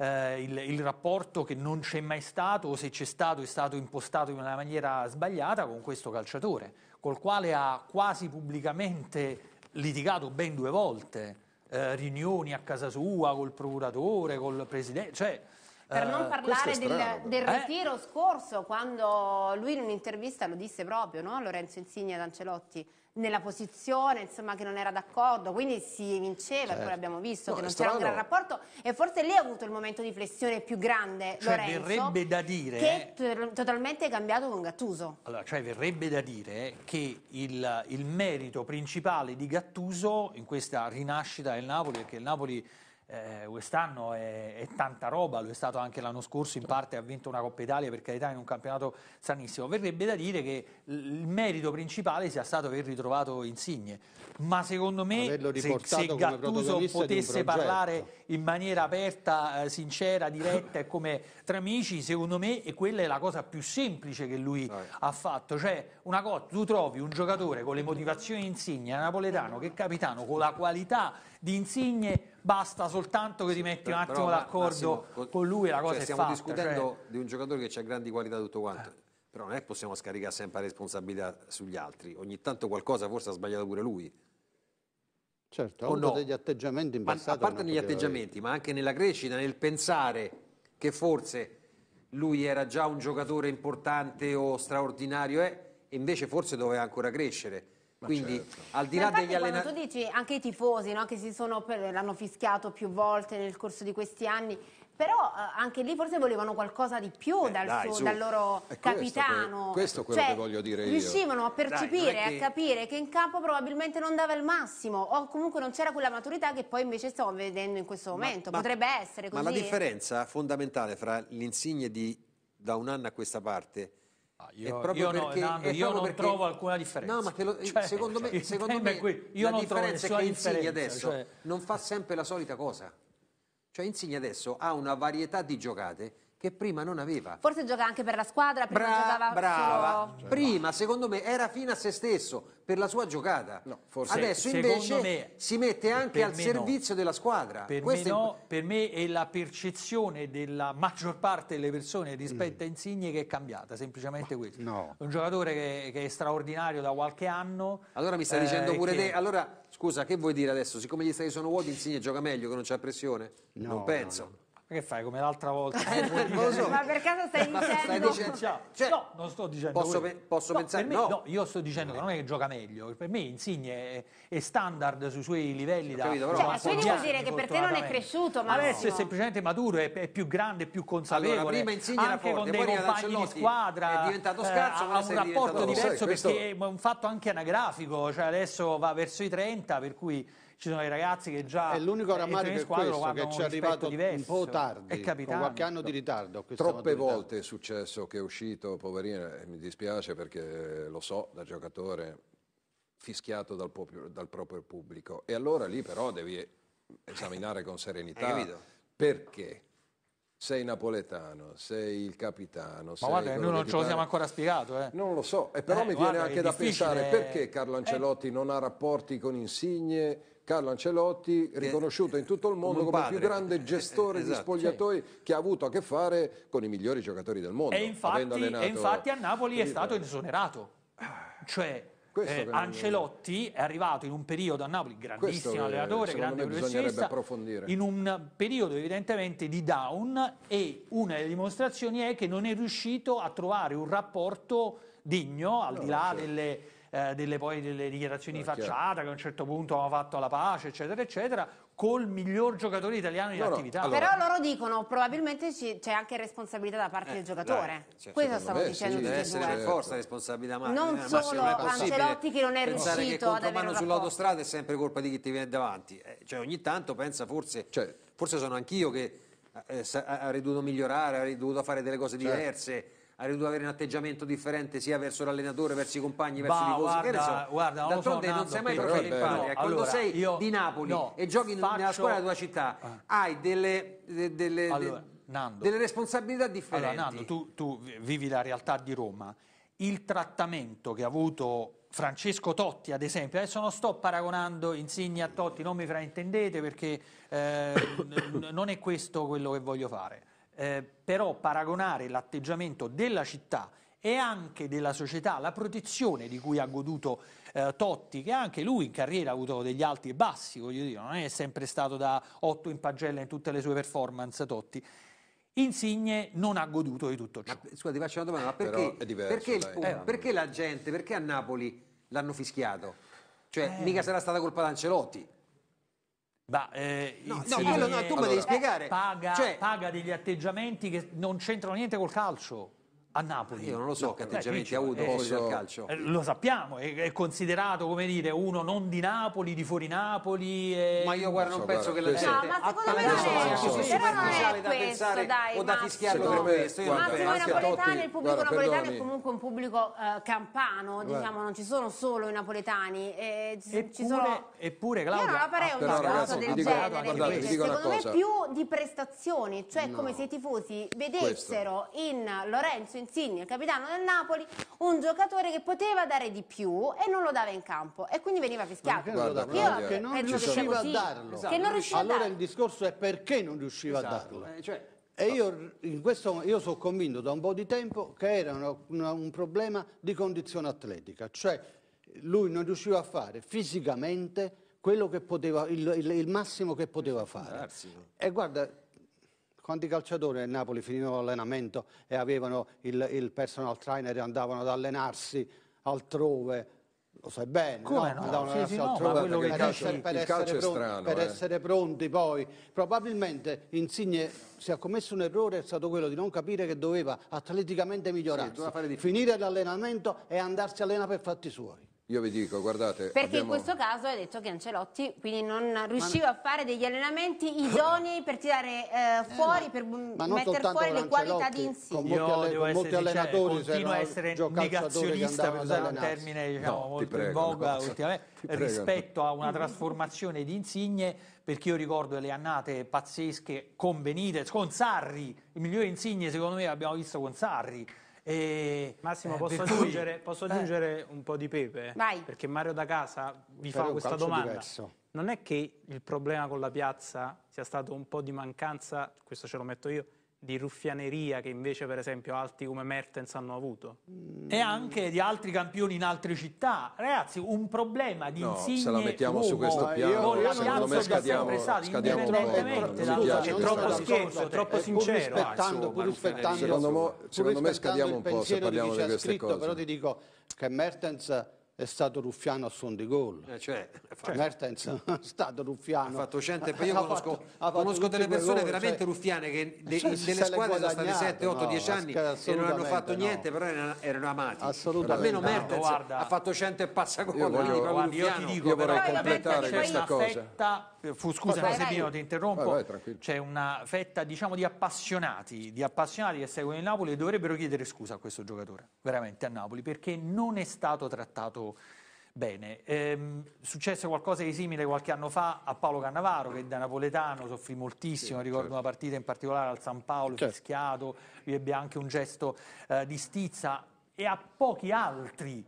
Eh, il, il, rapporto che non c'è mai stato o se c'è stato è stato impostato in una maniera sbagliata con questo calciatore col quale ha quasi pubblicamente litigato ben due volte, eh, riunioni a casa sua col procuratore, col presidente, cioè, per non eh, parlare strano, del, del eh? ritiro scorso, quando lui in un'intervista lo disse proprio, no? Lorenzo Insigne ad Ancelotti, nella posizione, insomma, che non era d'accordo, quindi si vinceva, certo. poi abbiamo visto no, che non c'era un gran rapporto e forse lì ha avuto il momento di flessione più grande cioè, Lorenzo, verrebbe da dire che è totalmente cambiato con Gattuso. Allora, cioè verrebbe da dire che il, il merito principale di Gattuso in questa rinascita del Napoli perché il Napoli eh, quest'anno è, è, tanta roba, lo è stato anche l'anno scorso, in parte ha vinto una Coppa Italia per carità in un campionato sanissimo. Verrebbe da dire che il merito principale sia stato aver ritrovato Insigne, ma secondo me se, se Gattuso potesse parlare in maniera aperta, eh, sincera, diretta e come tra amici, secondo me e quella è la cosa più semplice che lui Dai. ha fatto, cioè una cosa, tu trovi un giocatore con le motivazioni Insigne, napoletano che è capitano con la qualità di Insigne basta soltanto che ti metti un attimo Però, d'accordo Massimo, con lui la cioè, cosa cioè, è stiamo fatta. discutendo cioè... di un giocatore che ha grandi qualità tutto quanto. Eh. Però non è che possiamo scaricare sempre la responsabilità sugli altri. Ogni tanto qualcosa forse ha sbagliato pure lui. Certo, ha avuto no. degli atteggiamenti in ma, A parte negli atteggiamenti, avere. ma anche nella crescita, nel pensare che forse lui era già un giocatore importante o straordinario, eh, e invece forse doveva ancora crescere. Quindi certo. al di là degli allenatori... tu dici anche i tifosi no? che si sono, l'hanno fischiato più volte nel corso di questi anni, però eh, anche lì forse volevano qualcosa di più eh, dal, dai, suo, dal, loro è capitano. Questo, questo è quello cioè, che voglio dire io. Riuscivano a percepire, dai, che... a capire che in campo probabilmente non dava il massimo o comunque non c'era quella maturità che poi invece stiamo vedendo in questo momento. Ma, Potrebbe ma, essere così. Ma la eh. differenza fondamentale fra l'insigne di da un anno a questa parte Ah, io, io, perché, no, Nando, io non perché... trovo alcuna differenza. No, ma lo, cioè, secondo me, secondo me qui, io la differenza trovo è che Insigne adesso cioè... non fa sempre la solita cosa. Cioè Insigne adesso ha una varietà di giocate che prima non aveva. Forse gioca anche per la squadra, prima Bra- giocava brava. Solo... Prima, secondo me, era fine a se stesso per la sua giocata. No, forse Adesso invece me, si mette anche al servizio no. della squadra. Per Questo me, è... per me è la percezione della maggior parte delle persone rispetto mm. a Insigne che è cambiata, semplicemente Ma, questo. No. Un giocatore che, che, è straordinario da qualche anno. Allora mi stai dicendo eh, pure che... te, allora scusa, che vuoi dire adesso? Siccome gli stadi sono vuoti Insigne gioca meglio che non c'è pressione? No, non penso. Ma che fai come l'altra volta? so. Ma per caso stai dicendo? Stai dicendo... Cioè, no, non sto dicendo Posso, pe posso no, pensare? Me, no. no. io sto dicendo che non è che gioca meglio. Per me Insigne è, è standard sui suoi livelli da capito, però, cioè, quindi vuol dire che per te non è cresciuto, ma adesso è semplicemente maturo, è, è, più grande, è più consapevole. Allora, prima Insigne era forte, con dei compagni di squadra è diventato eh, scarso, eh, ha un rapporto diverso questo... perché è un fatto anche anagrafico, cioè adesso va verso i 30, per cui ci sono i ragazzi che già è l'unico eh, rammarico è questo che ci è arrivato diverso. un po' tardi è capitato. qualche anno di ritardo troppe maturità. volte è successo che è uscito poverino mi dispiace perché eh, lo so da giocatore fischiato dal proprio, dal proprio pubblico e allora lì però devi esaminare con serenità perché sei napoletano, sei il capitano. Ma sei guarda, noi non ce lo siamo ancora spiegato. Eh. Non lo so, e però eh, mi guarda, viene anche da pensare perché Carlo eh. Ancelotti eh. non ha rapporti con Insigne Carlo Ancelotti, riconosciuto in tutto il eh, mondo come il più grande eh, gestore esatto. di spogliatoi che ha avuto a che fare con i migliori giocatori del mondo. E infatti, e infatti a Napoli è stato esonerato. Cioè, eh, Ancelotti è arrivato in un periodo a Napoli, grandissimo Questo, allenatore, grande professionista, in un periodo evidentemente di down e una delle dimostrazioni è che non è riuscito a trovare un rapporto degno, al no, di là certo. delle eh, delle, poi, delle, dichiarazioni di eh, facciata che a un certo punto hanno fatto la pace, eccetera, eccetera, col miglior giocatore italiano in no, attività. No, allora. Però loro dicono probabilmente c'è anche responsabilità da parte eh, del giocatore. Dai, cioè, Questo stanno dicendo sì, tutti deve essere per forza responsabilità ma non eh, solo Ancelotti che non è riuscito ad avere un sull'autostrada è sempre colpa di chi ti viene davanti. Eh, cioè ogni tanto pensa forse cioè, forse sono anch'io che eh, avrei dovuto migliorare, avrei dovuto fare delle cose certo. diverse ha dovuto avere un atteggiamento differente sia verso l'allenatore, verso i compagni, verso i tifosi. Guarda, so. guarda, non, so, non sei mai profilo in patria. Quando allora, sei io, di Napoli no, e giochi faccio... nella squadra della tua città, ah. hai delle... De, delle, allora, de, delle responsabilità differenti. Allora, Nando, tu, tu vivi la realtà di Roma. Il trattamento che ha avuto Francesco Totti, ad esempio, adesso non sto paragonando Insigni a Totti, non mi fraintendete perché eh, non è questo quello che voglio fare eh, però paragonare l'atteggiamento della città e anche della società, la protezione di cui ha goduto eh, Totti, che anche lui in carriera ha avuto degli alti e bassi, voglio dire, non è sempre stato da otto in pagella in tutte le sue performance Totti. Insigne non ha goduto di tutto ciò. Ma, scusa, ti faccio una domanda, ma perché, diverso, perché, il, eh, perché la gente, perché a Napoli l'hanno fischiato? Cioè, eh. mica sarà stata colpa d'Ancelotti. Ancelotti. Bah, eh, no, no, quello, no, tu allora, me devi spiegare. Paga, cioè, paga degli atteggiamenti che non c'entrano niente col calcio a Napoli. Io non lo so no, che atteggiamenti ha avuto eh, fuori dal calcio. Eh, lo sappiamo, è, è, considerato come dire uno non di Napoli, di fuori Napoli. E... Ma io guarda, non, non so, penso guarda, che la gente no, sia così superficiale da questo, pensare dai, o da fischiarlo come questo. Io guarda, il pubblico napoletano è comunque un pubblico eh, campano, diciamo, non ci sono solo i napoletani. Eh, ci, eppure, ci sono... eppure Claudia. Io non la farei ah, un discorso del genere. Secondo me più di prestazioni, cioè come se i tifosi vedessero in Lorenzo messo Insigne, il capitano del Napoli, un giocatore che poteva dare di più e non lo dava in campo e quindi veniva fischiato. Guarda, Io che non riusciva a darlo. Esatto. Non riusciva allora il discorso è perché non riusciva esatto. a darlo. Eh, cioè, e io, in questo, io sono convinto da un po' di tempo che era una, una, un problema di condizione atletica, cioè lui non riusciva a fare fisicamente quello che poteva, il, il, il massimo che poteva fare. E guarda, quanti calciatori nel Napoli finivano l'allenamento e avevano il, il personal trainer e andavano ad allenarsi altrove lo sai bene, Come no? no? Sì, sì, no per, essere, per, essere strano, per eh. essere pronti poi. Probabilmente Insigne si è commesso un errore è stato quello di non capire che doveva atleticamente migliorarsi, sì, finire l'allenamento e andarsi a allenare per fatti suoi. Io vi dico, guardate... Perché abbiamo... in questo caso hai detto che Ancelotti quindi non riusciva ma... a fare degli allenamenti idonei per tirare eh, eh fuori, eh, per mettere fuori le qualità di insieme. Io alle, devo molti allenatori sincero, continuo a essere negazionista, per usare un termine diciamo, no, molto prego, in voga ultimamente, rispetto a una trasformazione di Insigne, perché io ricordo le annate pazzesche con Benitez, con Sarri, il migliore Insigne secondo me l'abbiamo visto con Sarri, e, Massimo, eh, posso, aggiungere, cui... posso eh. aggiungere eh. un po' di pepe? Vai. Perché Mario da casa vi Però fa questa domanda. Diverso. Non è che il problema con la piazza sia stato un po' di mancanza, questo ce lo metto io, di ruffianeria che invece per esempio alti come Mertens hanno avuto e anche di altri campioni in altre città ragazzi un problema di no, insigne se la mettiamo uomo, su questo eh, piano io, la secondo me scadiamo, scadiamo indipendentemente da, piace, è troppo scherzo troppo sincero pur rispettando, pur rispettando, secondo, me, secondo me scadiamo un po' se parliamo di queste scritto, cose però cioè. ti dico che Mertens è stato Ruffiano a son di gol. Eh, cioè, cioè, Mertens è stato Ruffiano. Ha fatto cento, io ha conosco, fatto, fatto delle persone gol, veramente cioè, ruffiane che eh, de, cioè, delle squadre sono state 7, 8, 10 anni e non hanno fatto no. niente, però erano, erano amati. Assolutamente. Almeno Mertens no, ha fatto cento e passa gol. Io, voglio, guarda, io ti dico, io vorrei completare questa cosa. Eh, fu, scusa vai, Sebino, vai. ti interrompo, c'è una fetta diciamo, di, appassionati, di appassionati che seguono il Napoli e dovrebbero chiedere scusa a questo giocatore, veramente a Napoli, perché non è stato trattato bene. Ehm, successe qualcosa di simile qualche anno fa a Paolo Cannavaro, che da napoletano soffrì moltissimo, sì, ricordo certo. una partita in particolare al San Paolo, certo. fischiato, lui ebbe anche un gesto eh, di stizza e a pochi altri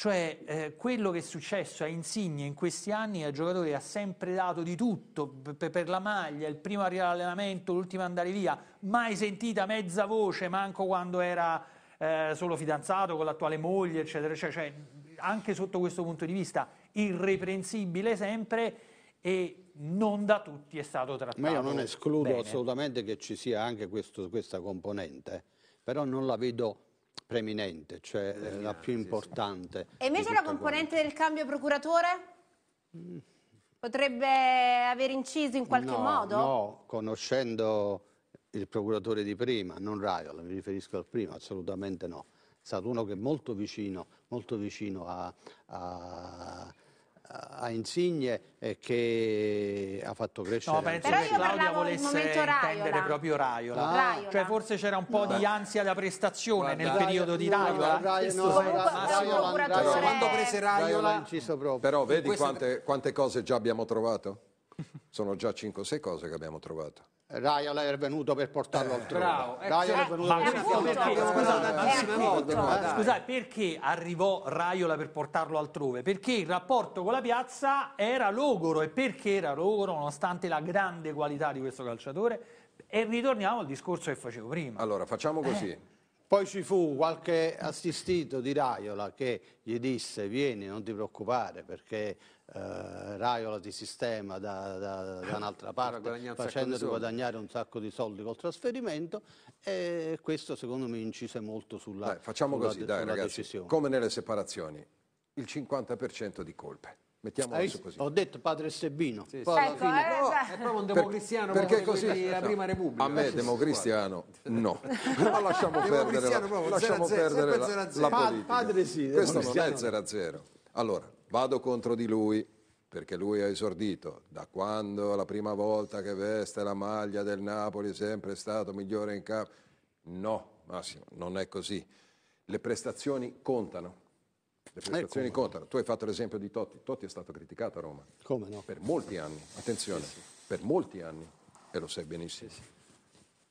cioè eh, quello che è successo a Insigne in questi anni è un giocatore ha sempre dato di tutto per, per la maglia, il primo arrivare all'allenamento, l'ultimo andare via, mai sentita mezza voce, manco quando era eh, solo fidanzato con l'attuale moglie, eccetera, eccetera. Cioè, anche sotto questo punto di vista irreprensibile sempre e non da tutti è stato trattato. Ma io non escludo bene. assolutamente che ci sia anche questo, questa componente, però non la vedo preminente, cioè eh, la più importante. E invece la componente quello. del cambio procuratore? Potrebbe aver inciso in qualche no, modo? No, conoscendo il procuratore di prima, non Raiola, mi riferisco al primo, assolutamente no. È stato uno che è molto vicino, molto vicino a, a a insigne eh, che ha fatto crescere. No, penso Però che Claudia volesse intendere proprio Raiola. Ah. Raiola. Cioè forse c'era un po' no. di ansia da prestazione Guarda, nel periodo di Raiola. Raiola, quando prese Raiola, Raiola inciso proprio. Però vedi queste... quante, quante cose già abbiamo trovato? Sono già 5 6 cose che abbiamo trovato. Raiola era venuto per portarlo altrove. Bravo, ecco. Raiola è venuto per portarlo eh, altrove. Ecco, eh, Scusate, perché arrivò Raiola per portarlo altrove? Perché il rapporto con la piazza era logoro e perché era logoro nonostante la grande qualità di questo calciatore? E ritorniamo al discorso che facevo prima. Allora, facciamo così. Eh. Poi ci fu qualche assistito di Raiola che gli disse vieni, non ti preoccupare perché eh, raiola di sistema da, da, da un'altra parte, facendoti guadagnare un sacco di soldi col trasferimento e questo secondo me incise molto sulla, dai, facciamo sulla, così, dai, sulla ragazzi, decisione. Come nelle separazioni, il 50% di colpe. Mettiamola su così. Ho detto padre Sebino. Sì, sì. Ecco, fine, eh, no, è proprio un democristiano per, così la no. prima repubblica. A me democristiano no. Ma lasciamo perdere la, lasciamo zero, perdere zero, la, zero, la, la Padre sì, Questo non è 0 a 0. Allora, vado contro di lui perché lui ha esordito da quando la prima volta che veste la maglia del Napoli è sempre stato migliore in campo. No, Massimo, non è così. Le prestazioni contano. Le eh, prestazioni eh, contano. Tu hai fatto l'esempio di Totti. Totti è stato criticato a Roma. Come no? Per molti anni, attenzione, sì, sì. per molti anni, e lo sai benissimo. Sì,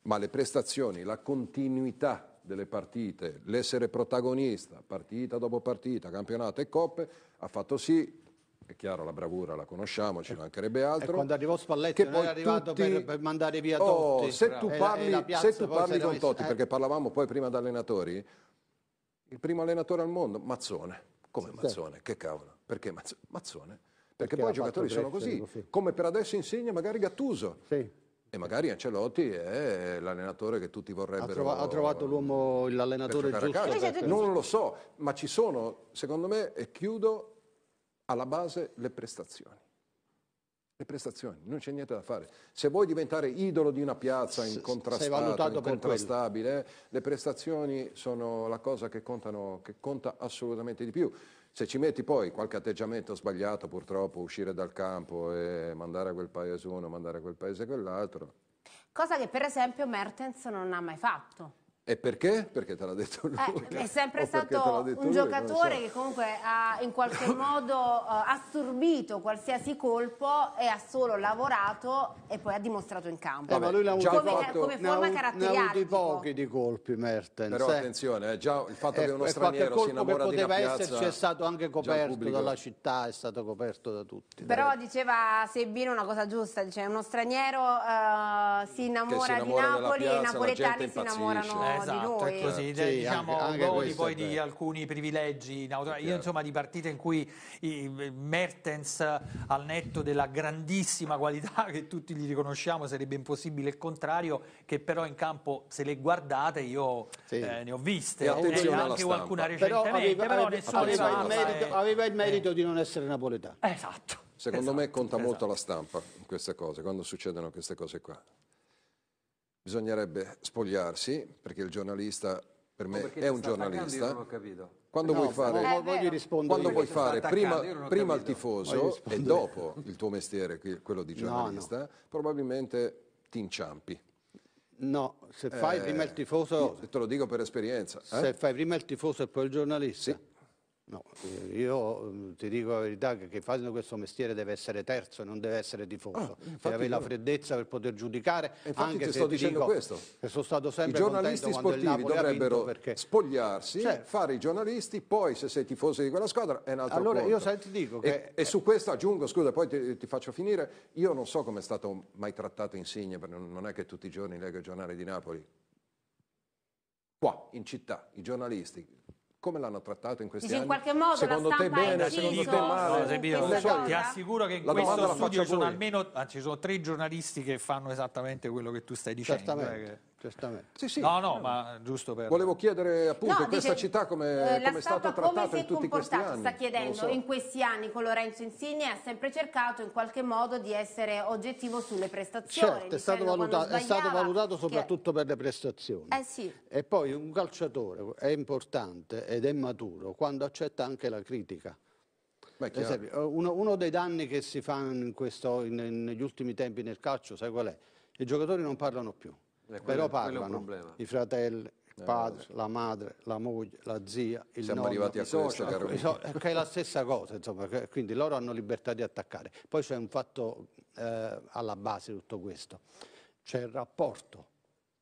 Ma le prestazioni, la continuità delle partite, l'essere protagonista, partita dopo partita, campionato e coppe, ha fatto sì è chiaro la bravura la conosciamo, ci mancherebbe altro. E quando arrivò Spalletti che poi era arrivato tutti... per, per, mandare via oh, Totti. Se tu eh, parli, e, eh, se tu parli con Totti, eh. perché parlavamo poi prima da allenatori, il primo allenatore al mondo, Mazzone. Come sì, Mazzone? Certo. Che cavolo? Perché Mazzone? Perché, perché poi i giocatori sono così. Come per adesso insegna magari Gattuso. Sì. E magari Ancelotti è l'allenatore che tutti vorrebbero. Ha, ha trovato l'uomo, l'allenatore giusto. Non lo so, ma ci sono, secondo me, e chiudo, alla base le prestazioni. Le prestazioni, non c'è niente da fare. Se vuoi diventare idolo di una piazza incontrastato, incontrastabile, le prestazioni sono la cosa che, contano, che conta assolutamente di più. Se ci metti poi qualche atteggiamento sbagliato, purtroppo, uscire dal campo e mandare a quel paese uno, mandare a quel paese quell'altro. Cosa che per esempio Mertens non ha mai fatto. E perché? Perché te l'ha detto lui. Eh, è sempre stato un lui, giocatore so. che comunque ha in qualche modo uh, assorbito qualsiasi colpo e ha solo lavorato e poi ha dimostrato in campo. Eh, ma lui l'ha avuto come, fatto, come forma ne caratteriale. Ne ha avuti pochi di colpi Mertens. Però eh. attenzione, eh, già il fatto eh, che uno straniero si innamora di una piazza... poteva esserci è stato anche coperto dalla città, è stato coperto da tutti. Però diceva Sebino una cosa giusta, dice uno straniero uh, si, innamora si innamora di Napoli e i napoletani si innamorano esatto, di noi. È esatto, così, sì, diciamo, anche, anche poi di alcuni privilegi. Io insomma di partite in cui Mertens al netto della grandissima qualità che tutti gli riconosciamo sarebbe impossibile il contrario, che però in campo se le guardate io sì. eh, ne ho viste, e eh, anche qualcuna recentemente, però, aveva, però aveva, aveva, il merito, e... aveva, il merito, di non essere napoletano. Esatto. Secondo esatto, me conta esatto. molto la esatto. stampa in queste cose, quando succedono queste cose qua bisognerebbe spogliarsi, perché il giornalista per me oh, è un giornalista. Quando eh, no, vuoi fare, eh, quando vuoi fare prima, prima il tifoso e dopo il tuo mestiere, quello di giornalista, no, no. probabilmente ti inciampi. No, se fai eh, prima il tifoso... Te lo dico per esperienza. Eh? Se fai prima il tifoso e poi il giornalista... Sì No, eh, io mm, ti dico la verità che chi fa questo mestiere deve essere terzo e non deve essere tifoso. Ah, deve avere la freddezza per poter giudicare. Anche ti sto dicendo questo. Che sono stato sempre I giornalisti sportivi dovrebbero perché... spogliarsi, cioè, fare i giornalisti, poi se sei tifoso di quella squadra è un altro allora, conto. Io sai, dico che... e, e, su questo aggiungo, scusa, poi ti, ti faccio finire. Io non so come è stato mai trattato Insigne, perché non è che tutti i giorni leggo i giornali di Napoli. Qua, in città, i giornalisti, come l'hanno trattato in questi Dici, anni? In qualche modo secondo la te bene, secondo te male? No, Sebino, so, ti assicuro che in la questo studio ci sono almeno, anzi, ci sono tre giornalisti che fanno esattamente quello che tu stai dicendo. Eh, Certamente. Certamente. Sì, sì. No, no, ma giusto per... Volevo chiedere appunto no, questa città come, eh, come è stato trattato in tutti questi anni. sta chiedendo, so. in questi anni con Lorenzo Insigne ha sempre cercato in qualche modo di essere oggettivo sulle prestazioni. Certo, è stato, valutato, è stato valutato soprattutto che... per le prestazioni. Eh sì. E poi un calciatore è importante ed è maturo quando accetta anche la critica. Beh, esempio, uno, uno, dei danni che si fa in questo, in, in, negli ultimi tempi nel calcio, sai qual è? I giocatori non parlano più. Eh, però parlano i fratelli, il eh, padre, la madre, la moglie, la zia, il Siamo nonno. arrivati a questo, caro so, Che è la stessa cosa, insomma, quindi loro hanno libertà di attaccare. Poi c'è un fatto eh, alla base di tutto questo. C'è il rapporto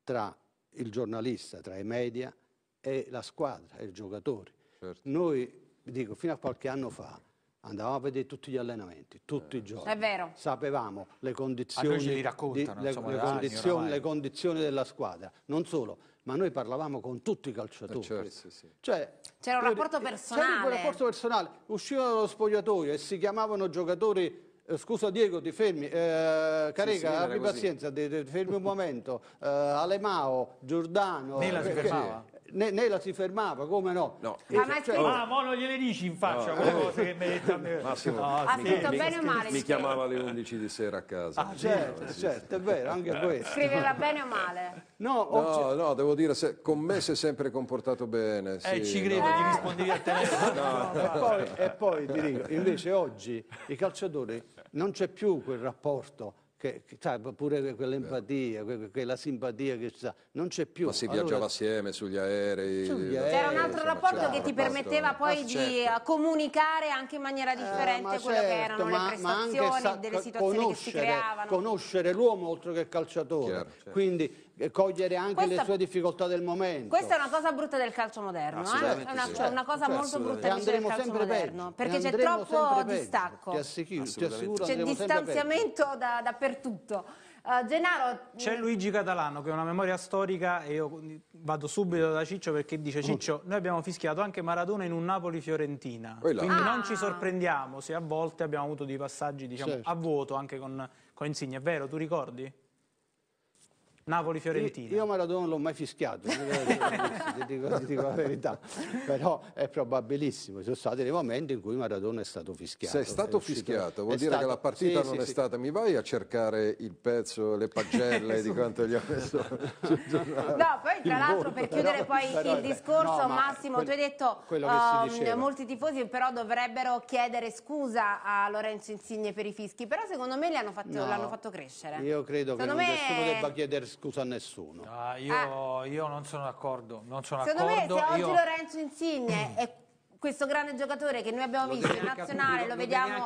tra il giornalista, tra i media e la squadra, i giocatori. Certo. Noi, dico, fino a qualche anno fa, andavamo a vedere tutti gli allenamenti, tutti i eh, giorni. È vero. Sapevamo le condizioni, di, le, insomma, le, condizioni le, condizioni della squadra. Non solo, ma noi parlavamo con tutti i calciatori. C'era eh, certo, sì. cioè, un rapporto personale. C'era un rapporto personale. Uscivano dallo spogliatoio e si chiamavano giocatori eh, scusa Diego ti fermi eh, Carega sì, sì abbi pazienza ti, fermi un momento eh, Alemao Giordano Nela si fermava Né, né, la si fermava, come no? no. Eh, cioè, ma, ma, cioè, ma ah, mo non gliele dici in faccia no. quelle cioè, cose che mi detto a me. Massimo, no, ah, ha sì. fatto bene o male? Mi chiamava alle 11 di sera a casa. Ah, certo, sì, certo, sì. è vero, anche eh. questo. Scriveva bene o male? No, no, no devo dire, se, con me si è sempre comportato bene. Eh, sì, eh, ci credo, no. Eh. ti rispondevi al telefono. E, poi, e poi ti dico, invece oggi i calciatori non c'è più quel rapporto che, che, sai, cioè, pure quell'empatia, que, quella simpatia che sa, non c'è più. Ma si viaggiava allora, assieme sugli aerei. Sugli eh, C'era un altro rapporto cioè, che ti permetteva poi ah, di certo. comunicare anche in maniera eh, differente eh, quello certo, che erano certo, ma, le prestazioni, ma delle situazioni che si creavano. Conoscere l'uomo oltre che il calciatore. Chiaro, certo. Quindi eh, cogliere anche questa, le sue difficoltà del momento. Questa è una cosa brutta del calcio moderno, eh? è una, sì. cioè, una cosa certo, molto brutta del calcio moderno, peggio. perché c'è troppo distacco, c'è distanziamento da, dappertutto. Uh, eh, Gennaro... C'è mm, Luigi Catalano che ha una memoria storica e io vado subito da Ciccio perché dice mm. Ciccio noi abbiamo fischiato anche Maradona in un Napoli-Fiorentina quindi ah. non ci ah. sorprendiamo se a volte abbiamo avuto dei passaggi diciamo, certo. a vuoto anche con, con Insigne, è vero? Tu ricordi? Napoli-Fiorentina. Io Maradona non l'ho mai fischiato, ti dico, dico, la verità, però è probabilissimo, ci sono stati dei momenti in cui Maradona è stato fischiato. Se è stato è fischiato vuol dire stato, che la partita sì, non sì, è sì. stata, mi vai a cercare il pezzo, le pagelle di esatto. quanto gli ha messo No, poi tra l'altro per chiudere però, poi però, il eh, discorso no, ma Massimo, quel, tu hai detto um, molti tifosi però dovrebbero chiedere scusa a Lorenzo Insigne per i fischi, però secondo me l'hanno fatto, no, fatto, crescere. Io credo secondo che me... nessuno debba chiedere scusa scusa a nessuno. Ah, io, ah. io, non sono d'accordo. Secondo me se oggi io... Lorenzo Insigne è questo grande giocatore che noi abbiamo lo visto in nazionale, pubblico, lo, lo vediamo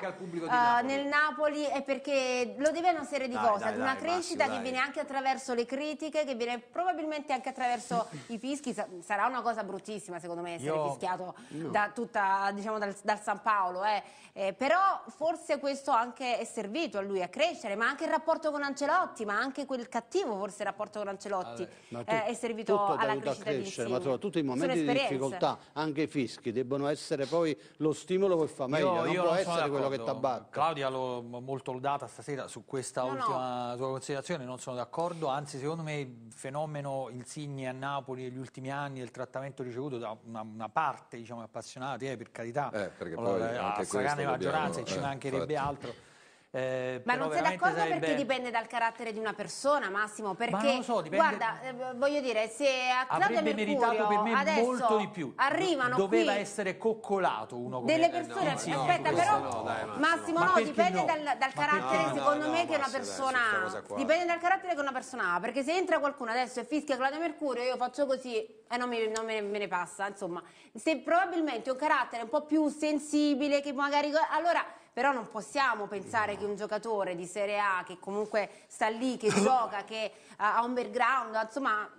uh, nel Napoli, è perché lo deve una serie di dai, cose, ad una dai, crescita Massimo, che viene anche attraverso le critiche, che viene probabilmente anche attraverso i fischi, sarà una cosa bruttissima secondo me essere Io... fischiato no. da tutta, diciamo, dal, dal, San Paolo, eh. Eh, però forse questo anche è servito a lui a crescere, ma anche il rapporto con Ancelotti, ma anche quel cattivo forse rapporto con Ancelotti allora, eh, tu, eh, è servito alla crescita crescere, di Insigne. Ma tu, tutti i momenti di difficoltà, anche i fischi debbono devono essere poi lo stimolo che fa meglio, io, non può essere quello che t'abbatte. Claudia l'ho molto lodata stasera su questa no, ultima no. sua considerazione, non sono d'accordo, anzi secondo me il fenomeno Insigne a Napoli negli ultimi anni, e il trattamento ricevuto da una, una parte diciamo, appassionata, eh, per carità, eh, perché poi anche a stragrande maggioranza e ci eh, mancherebbe infatti. altro eh, ma non sei d'accordo sarebbe... perché dipende dal carattere di una persona, Massimo? Perché, ma non lo so, dipende... guarda, eh, voglio dire, se a Claudio Avrebbe Mercurio meritato per me molto di più. Arrivano Doveva qui... essere coccolato uno come Delle persone, eh, no, aspetta, no, però, no, dai, Massimo, ma no, dipende dal, dal carattere, secondo me, che una persona ha. Dipende dal carattere che una persona ha, perché se entra qualcuno adesso e fischia Claudio Mercurio, io faccio così e non, mi, non me, ne, me, ne passa, insomma. Se probabilmente ho un carattere un po' più sensibile, che magari... Allora però non possiamo pensare che un giocatore di Serie A che comunque sta lì, che gioca, che ha un background, insomma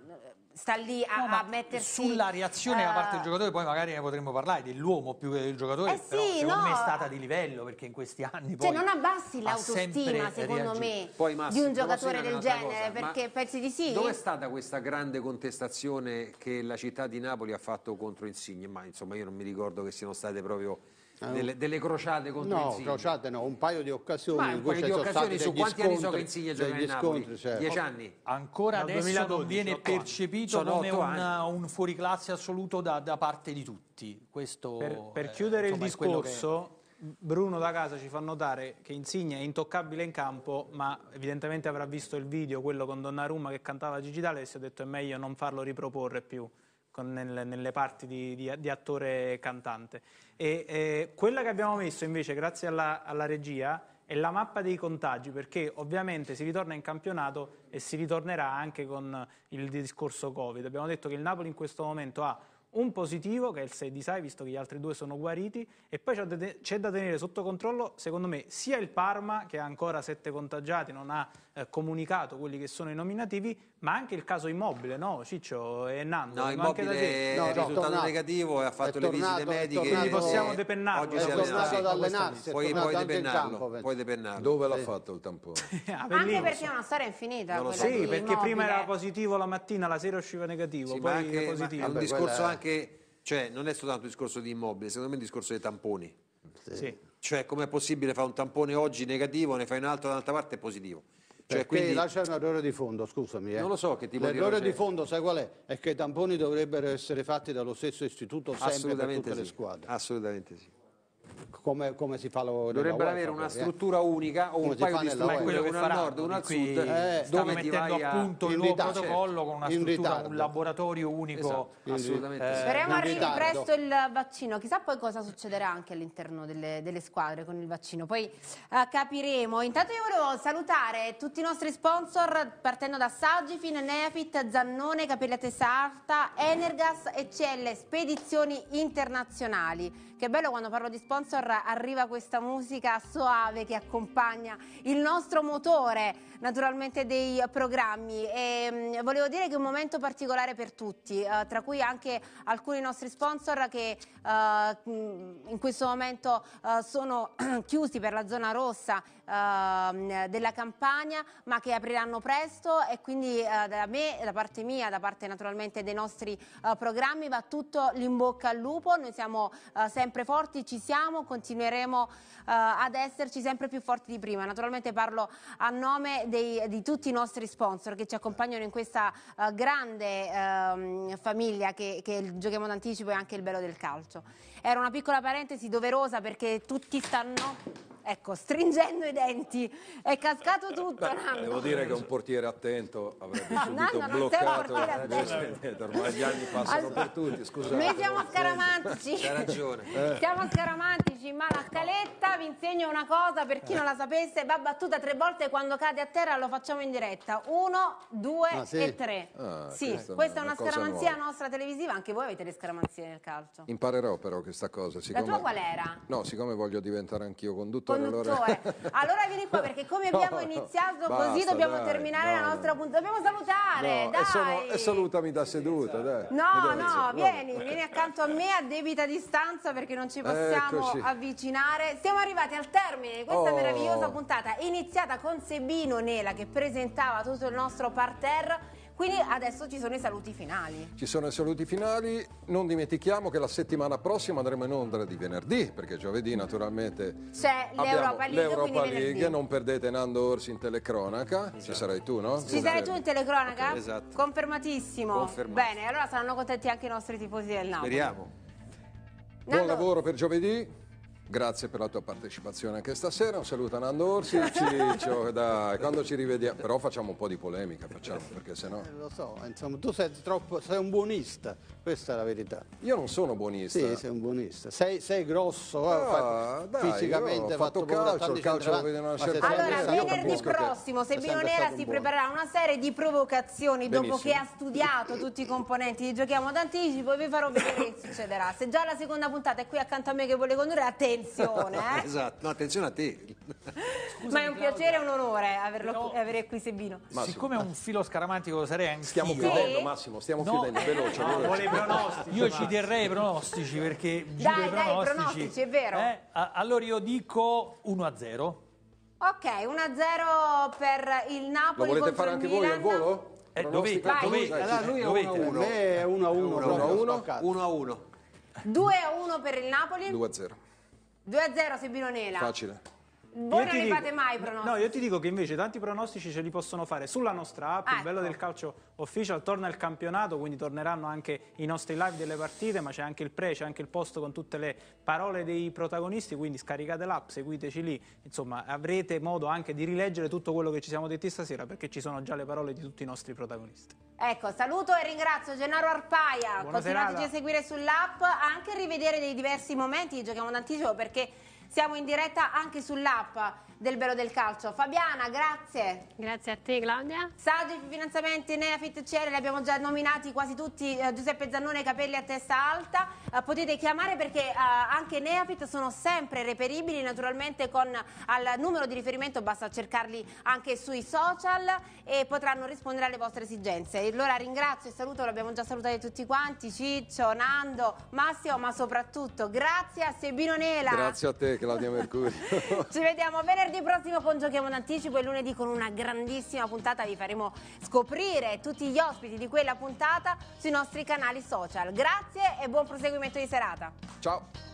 sta lì a, no, a mettersi sulla reazione uh, da eh, parte del giocatore poi magari ne potremmo parlare dell'uomo più che del giocatore eh sì, però secondo no. me è stata di livello perché in questi anni cioè non abbassi l'autostima secondo me poi, Massi, di un giocatore del genere cosa, perché pensi di sì dove è stata questa grande contestazione che la città di Napoli ha fatto contro Insigne ma insomma io non mi ricordo che siano state proprio Ah, delle, oh. delle, crociate contro no, Insigne? No, crociate no, un paio di occasioni. Ma un paio di occasioni su quanti scontri, anni so che Insigne gioca in Napoli? Cioè. Dieci anni? Ancora no, adesso 2012, non viene percepito come una, un fuoriclasse assoluto da, da, parte di tutti. Questo, per, per eh, chiudere insomma, il discorso... Bruno da casa ci fa notare che Insigne è intoccabile in campo, ma evidentemente avrà visto il video, quello con Donnarumma che cantava Gigi D'Alessio, e ha detto è meglio non farlo riproporre più con, nel, nelle parti di, di, di attore cantante. E, eh, quella che abbiamo messo invece, grazie alla, alla regia, è la mappa dei contagi, perché ovviamente si ritorna in campionato e si ritornerà anche con il discorso Covid. Abbiamo detto che il Napoli in questo momento ha un positivo, che è il 6 di 6, visto che gli altri due sono guariti, e poi c'è da tenere sotto controllo, secondo me, sia il Parma, che ha ancora 7 contagiati, non ha eh, comunicato quelli che sono i nominativi, ma anche il caso Immobile, no? Ciccio e Nando. No, Immobile è no, risultato tornato, negativo e ha fatto le visite mediche. Tornato, quindi possiamo depennarlo. Oggi è si tornato ad allenarsi, puoi, puoi, depennarlo, campo, puoi depennarlo. Dove l'ha fatto il tampone? anche perché è una storia infinita. so. Sì, perché immobile. prima era positivo la mattina, la sera usciva negativo, sì, poi anche, positivo. È un discorso anche... Cioè, non è soltanto un discorso di immobile, secondo me è un discorso dei tamponi. Sì. Cioè, com'è possibile fare un tampone oggi negativo, ne fai un altro dall'altra parte positivo? Cioè, eh, quindi... là c'è un errore di fondo, scusami. Eh. Non lo so che tipo L'errore di, di fondo, sai qual è? È che i tamponi dovrebbero essere fatti dallo stesso istituto sempre per tutte sì. le squadre. Assolutamente sì come, come si fa lo, dovrebbero avere una propria, eh. struttura unica o un paio di strutture uno al nord uno al sud eh, dove mettendo a punto il nuovo protocollo con una struttura un laboratorio unico esatto, assolutamente eh, speriamo arrivi presto il vaccino chissà poi cosa succederà anche all'interno delle, delle, squadre con il vaccino poi uh, capiremo intanto io volevo salutare tutti i nostri sponsor partendo da Sagifin, Neafit, Zannone Capelli a Tessa Arta, Energas e CL Spedizioni Internazionali che bello quando parlo di sponsor arriva questa musica soave che accompagna il nostro motore naturalmente dei programmi e ehm, mh, volevo dire che è un momento particolare per tutti, eh, tra cui anche alcuni nostri sponsor che eh, in questo momento eh, sono chiusi per la zona rossa eh, della campagna ma che apriranno presto e quindi eh, da me, da parte mia, da parte naturalmente dei nostri eh, programmi va tutto l'in bocca al lupo, noi siamo eh, sempre forti, ci siamo, continueremo eh, ad esserci sempre più forti di prima. Naturalmente parlo a nome dei, di tutti i nostri sponsor che ci accompagnano in questa eh, grande ehm, famiglia che, che giochiamo d'anticipo e anche il bello del calcio. Era una piccola parentesi doverosa perché tutti stanno ecco, stringendo i denti, è cascato tutto. Nando. Devo dire che un portiere attento avrebbe subito Nando, bloccato. Eh, ormai gli anni passano allora, per tutti, scusate. Noi siamo a scaramantici. Hai ragione. Eh. Siamo a scaramantici, ma la scaletta vi insegno una cosa per chi eh. non la sapesse, va battuta tre volte quando cade a terra lo facciamo in diretta. Uno, due ah, sì. e tre. Ah, sì, questa, questa è una, una scaramanzia nuova. nostra televisiva, anche voi avete le scaramanzie nel calcio. Imparerò però questa cosa. Siccome... La tua qual era? No, siccome voglio diventare anch'io conduttore conduttore. Allora. allora vieni qua perché come abbiamo iniziato no, così dobbiamo dai, terminare no, la nostra puntata. Dobbiamo salutare, no, dai. E, sono, e, salutami da seduta, dai. No, no, vieni, vieni accanto a me a debita distanza perché non ci ecco, possiamo Eccoci. avvicinare. Siamo arrivati al termine di questa oh. meravigliosa puntata iniziata con Sebino Nela che presentava tutto il nostro parterre quindi adesso ci sono i saluti finali. Ci sono i saluti finali, non dimentichiamo che la settimana prossima andremo in onda di venerdì, perché giovedì naturalmente c'è l'Europa League, l'Europa League non perdete Nando Orsi in telecronaca, esatto. ci sarai tu no? Ci sarai esatto. tu in telecronaca? Okay, esatto. Confermatissimo. Confermato. Bene, allora saranno contenti anche i nostri tifosi del Napoli. Speriamo. Nando. Buon lavoro per giovedì. Grazie per la tua partecipazione anche stasera. Un saluto a Nando Orsi, Ciccio, oh, dai, quando ci rivediamo. Però facciamo un po' di polemica, facciamo, perché sennò... Eh, lo so, insomma, tu sei, troppo, sei un buonista. Questa è la verità. Io non sono buonista. Sì, sei un buonista. Sei, sei grosso, eh, ah, dai, fisicamente. Ho fatto, fatto calcio, il calcio lo vedo una certa Allora, venerdì prossimo Sebino Nera si preparerà una serie di provocazioni Benissimo. dopo che ha studiato tutti i componenti di Giochiamo d'anticipo e vi farò vedere che succederà. Se già la seconda puntata è qui accanto a me che vuole condurre, attenzione. Eh? esatto, no, attenzione a te. Scusami, Ma è un piacere e un onore averlo, no. avere qui Sebino. Massimo. Siccome è un filo scaramantico lo sarei anch'io. Stiamo chiudendo, sì? Massimo, stiamo no. chiudendo, veloce pronostici. Io ci terrei i pronostici perché... Dai, dai, pronostici. pronostici, è vero. Eh? Allora io dico 1-0. Ok, 1-0 per il Napoli Lo volete fare anche voi al volo? Eh, dove, dove, allora lui è 1-1. è 1-1. 1-1. 2-1 per il Napoli. 2-0. 2-0 Sebino Nela. Facile. Voi non ne fate mai i pronostici? No, io ti dico che invece tanti pronostici ce li possono fare sulla nostra app, ah, il ecco. bello del calcio official, torna il campionato, quindi torneranno anche i nostri live delle partite, ma c'è anche il pre, c'è anche il posto con tutte le parole dei protagonisti, quindi scaricate l'app, seguiteci lì, insomma avrete modo anche di rileggere tutto quello che ci siamo detti stasera perché ci sono già le parole di tutti i nostri protagonisti. Ecco, saluto e ringrazio Gennaro Arpaia, continuateci a seguire sull'app, anche a rivedere dei diversi momenti, giochiamo d'anticipo perché siamo in diretta anche sull'app del Velo del calcio. Fabiana, grazie. Grazie a te Claudia. Saggi finanziamenti, Neafit CR, li abbiamo già nominati quasi tutti, eh, Giuseppe Zannone, capelli a testa alta, eh, potete chiamare perché eh, anche Neafit sono sempre reperibili, naturalmente con al numero di riferimento basta cercarli anche sui social e potranno rispondere alle vostre esigenze. allora ringrazio e saluto, l'abbiamo già salutato tutti quanti, Ciccio, Nando, Massimo, ma soprattutto grazie a Sebino Nela. Grazie a te Claudia Mercurio. Ci vediamo venerdì Venerdì prossimo con Giochiamo in anticipo e lunedì con una grandissima puntata vi faremo scoprire tutti gli ospiti di quella puntata sui nostri canali social. Grazie e buon proseguimento di serata. Ciao.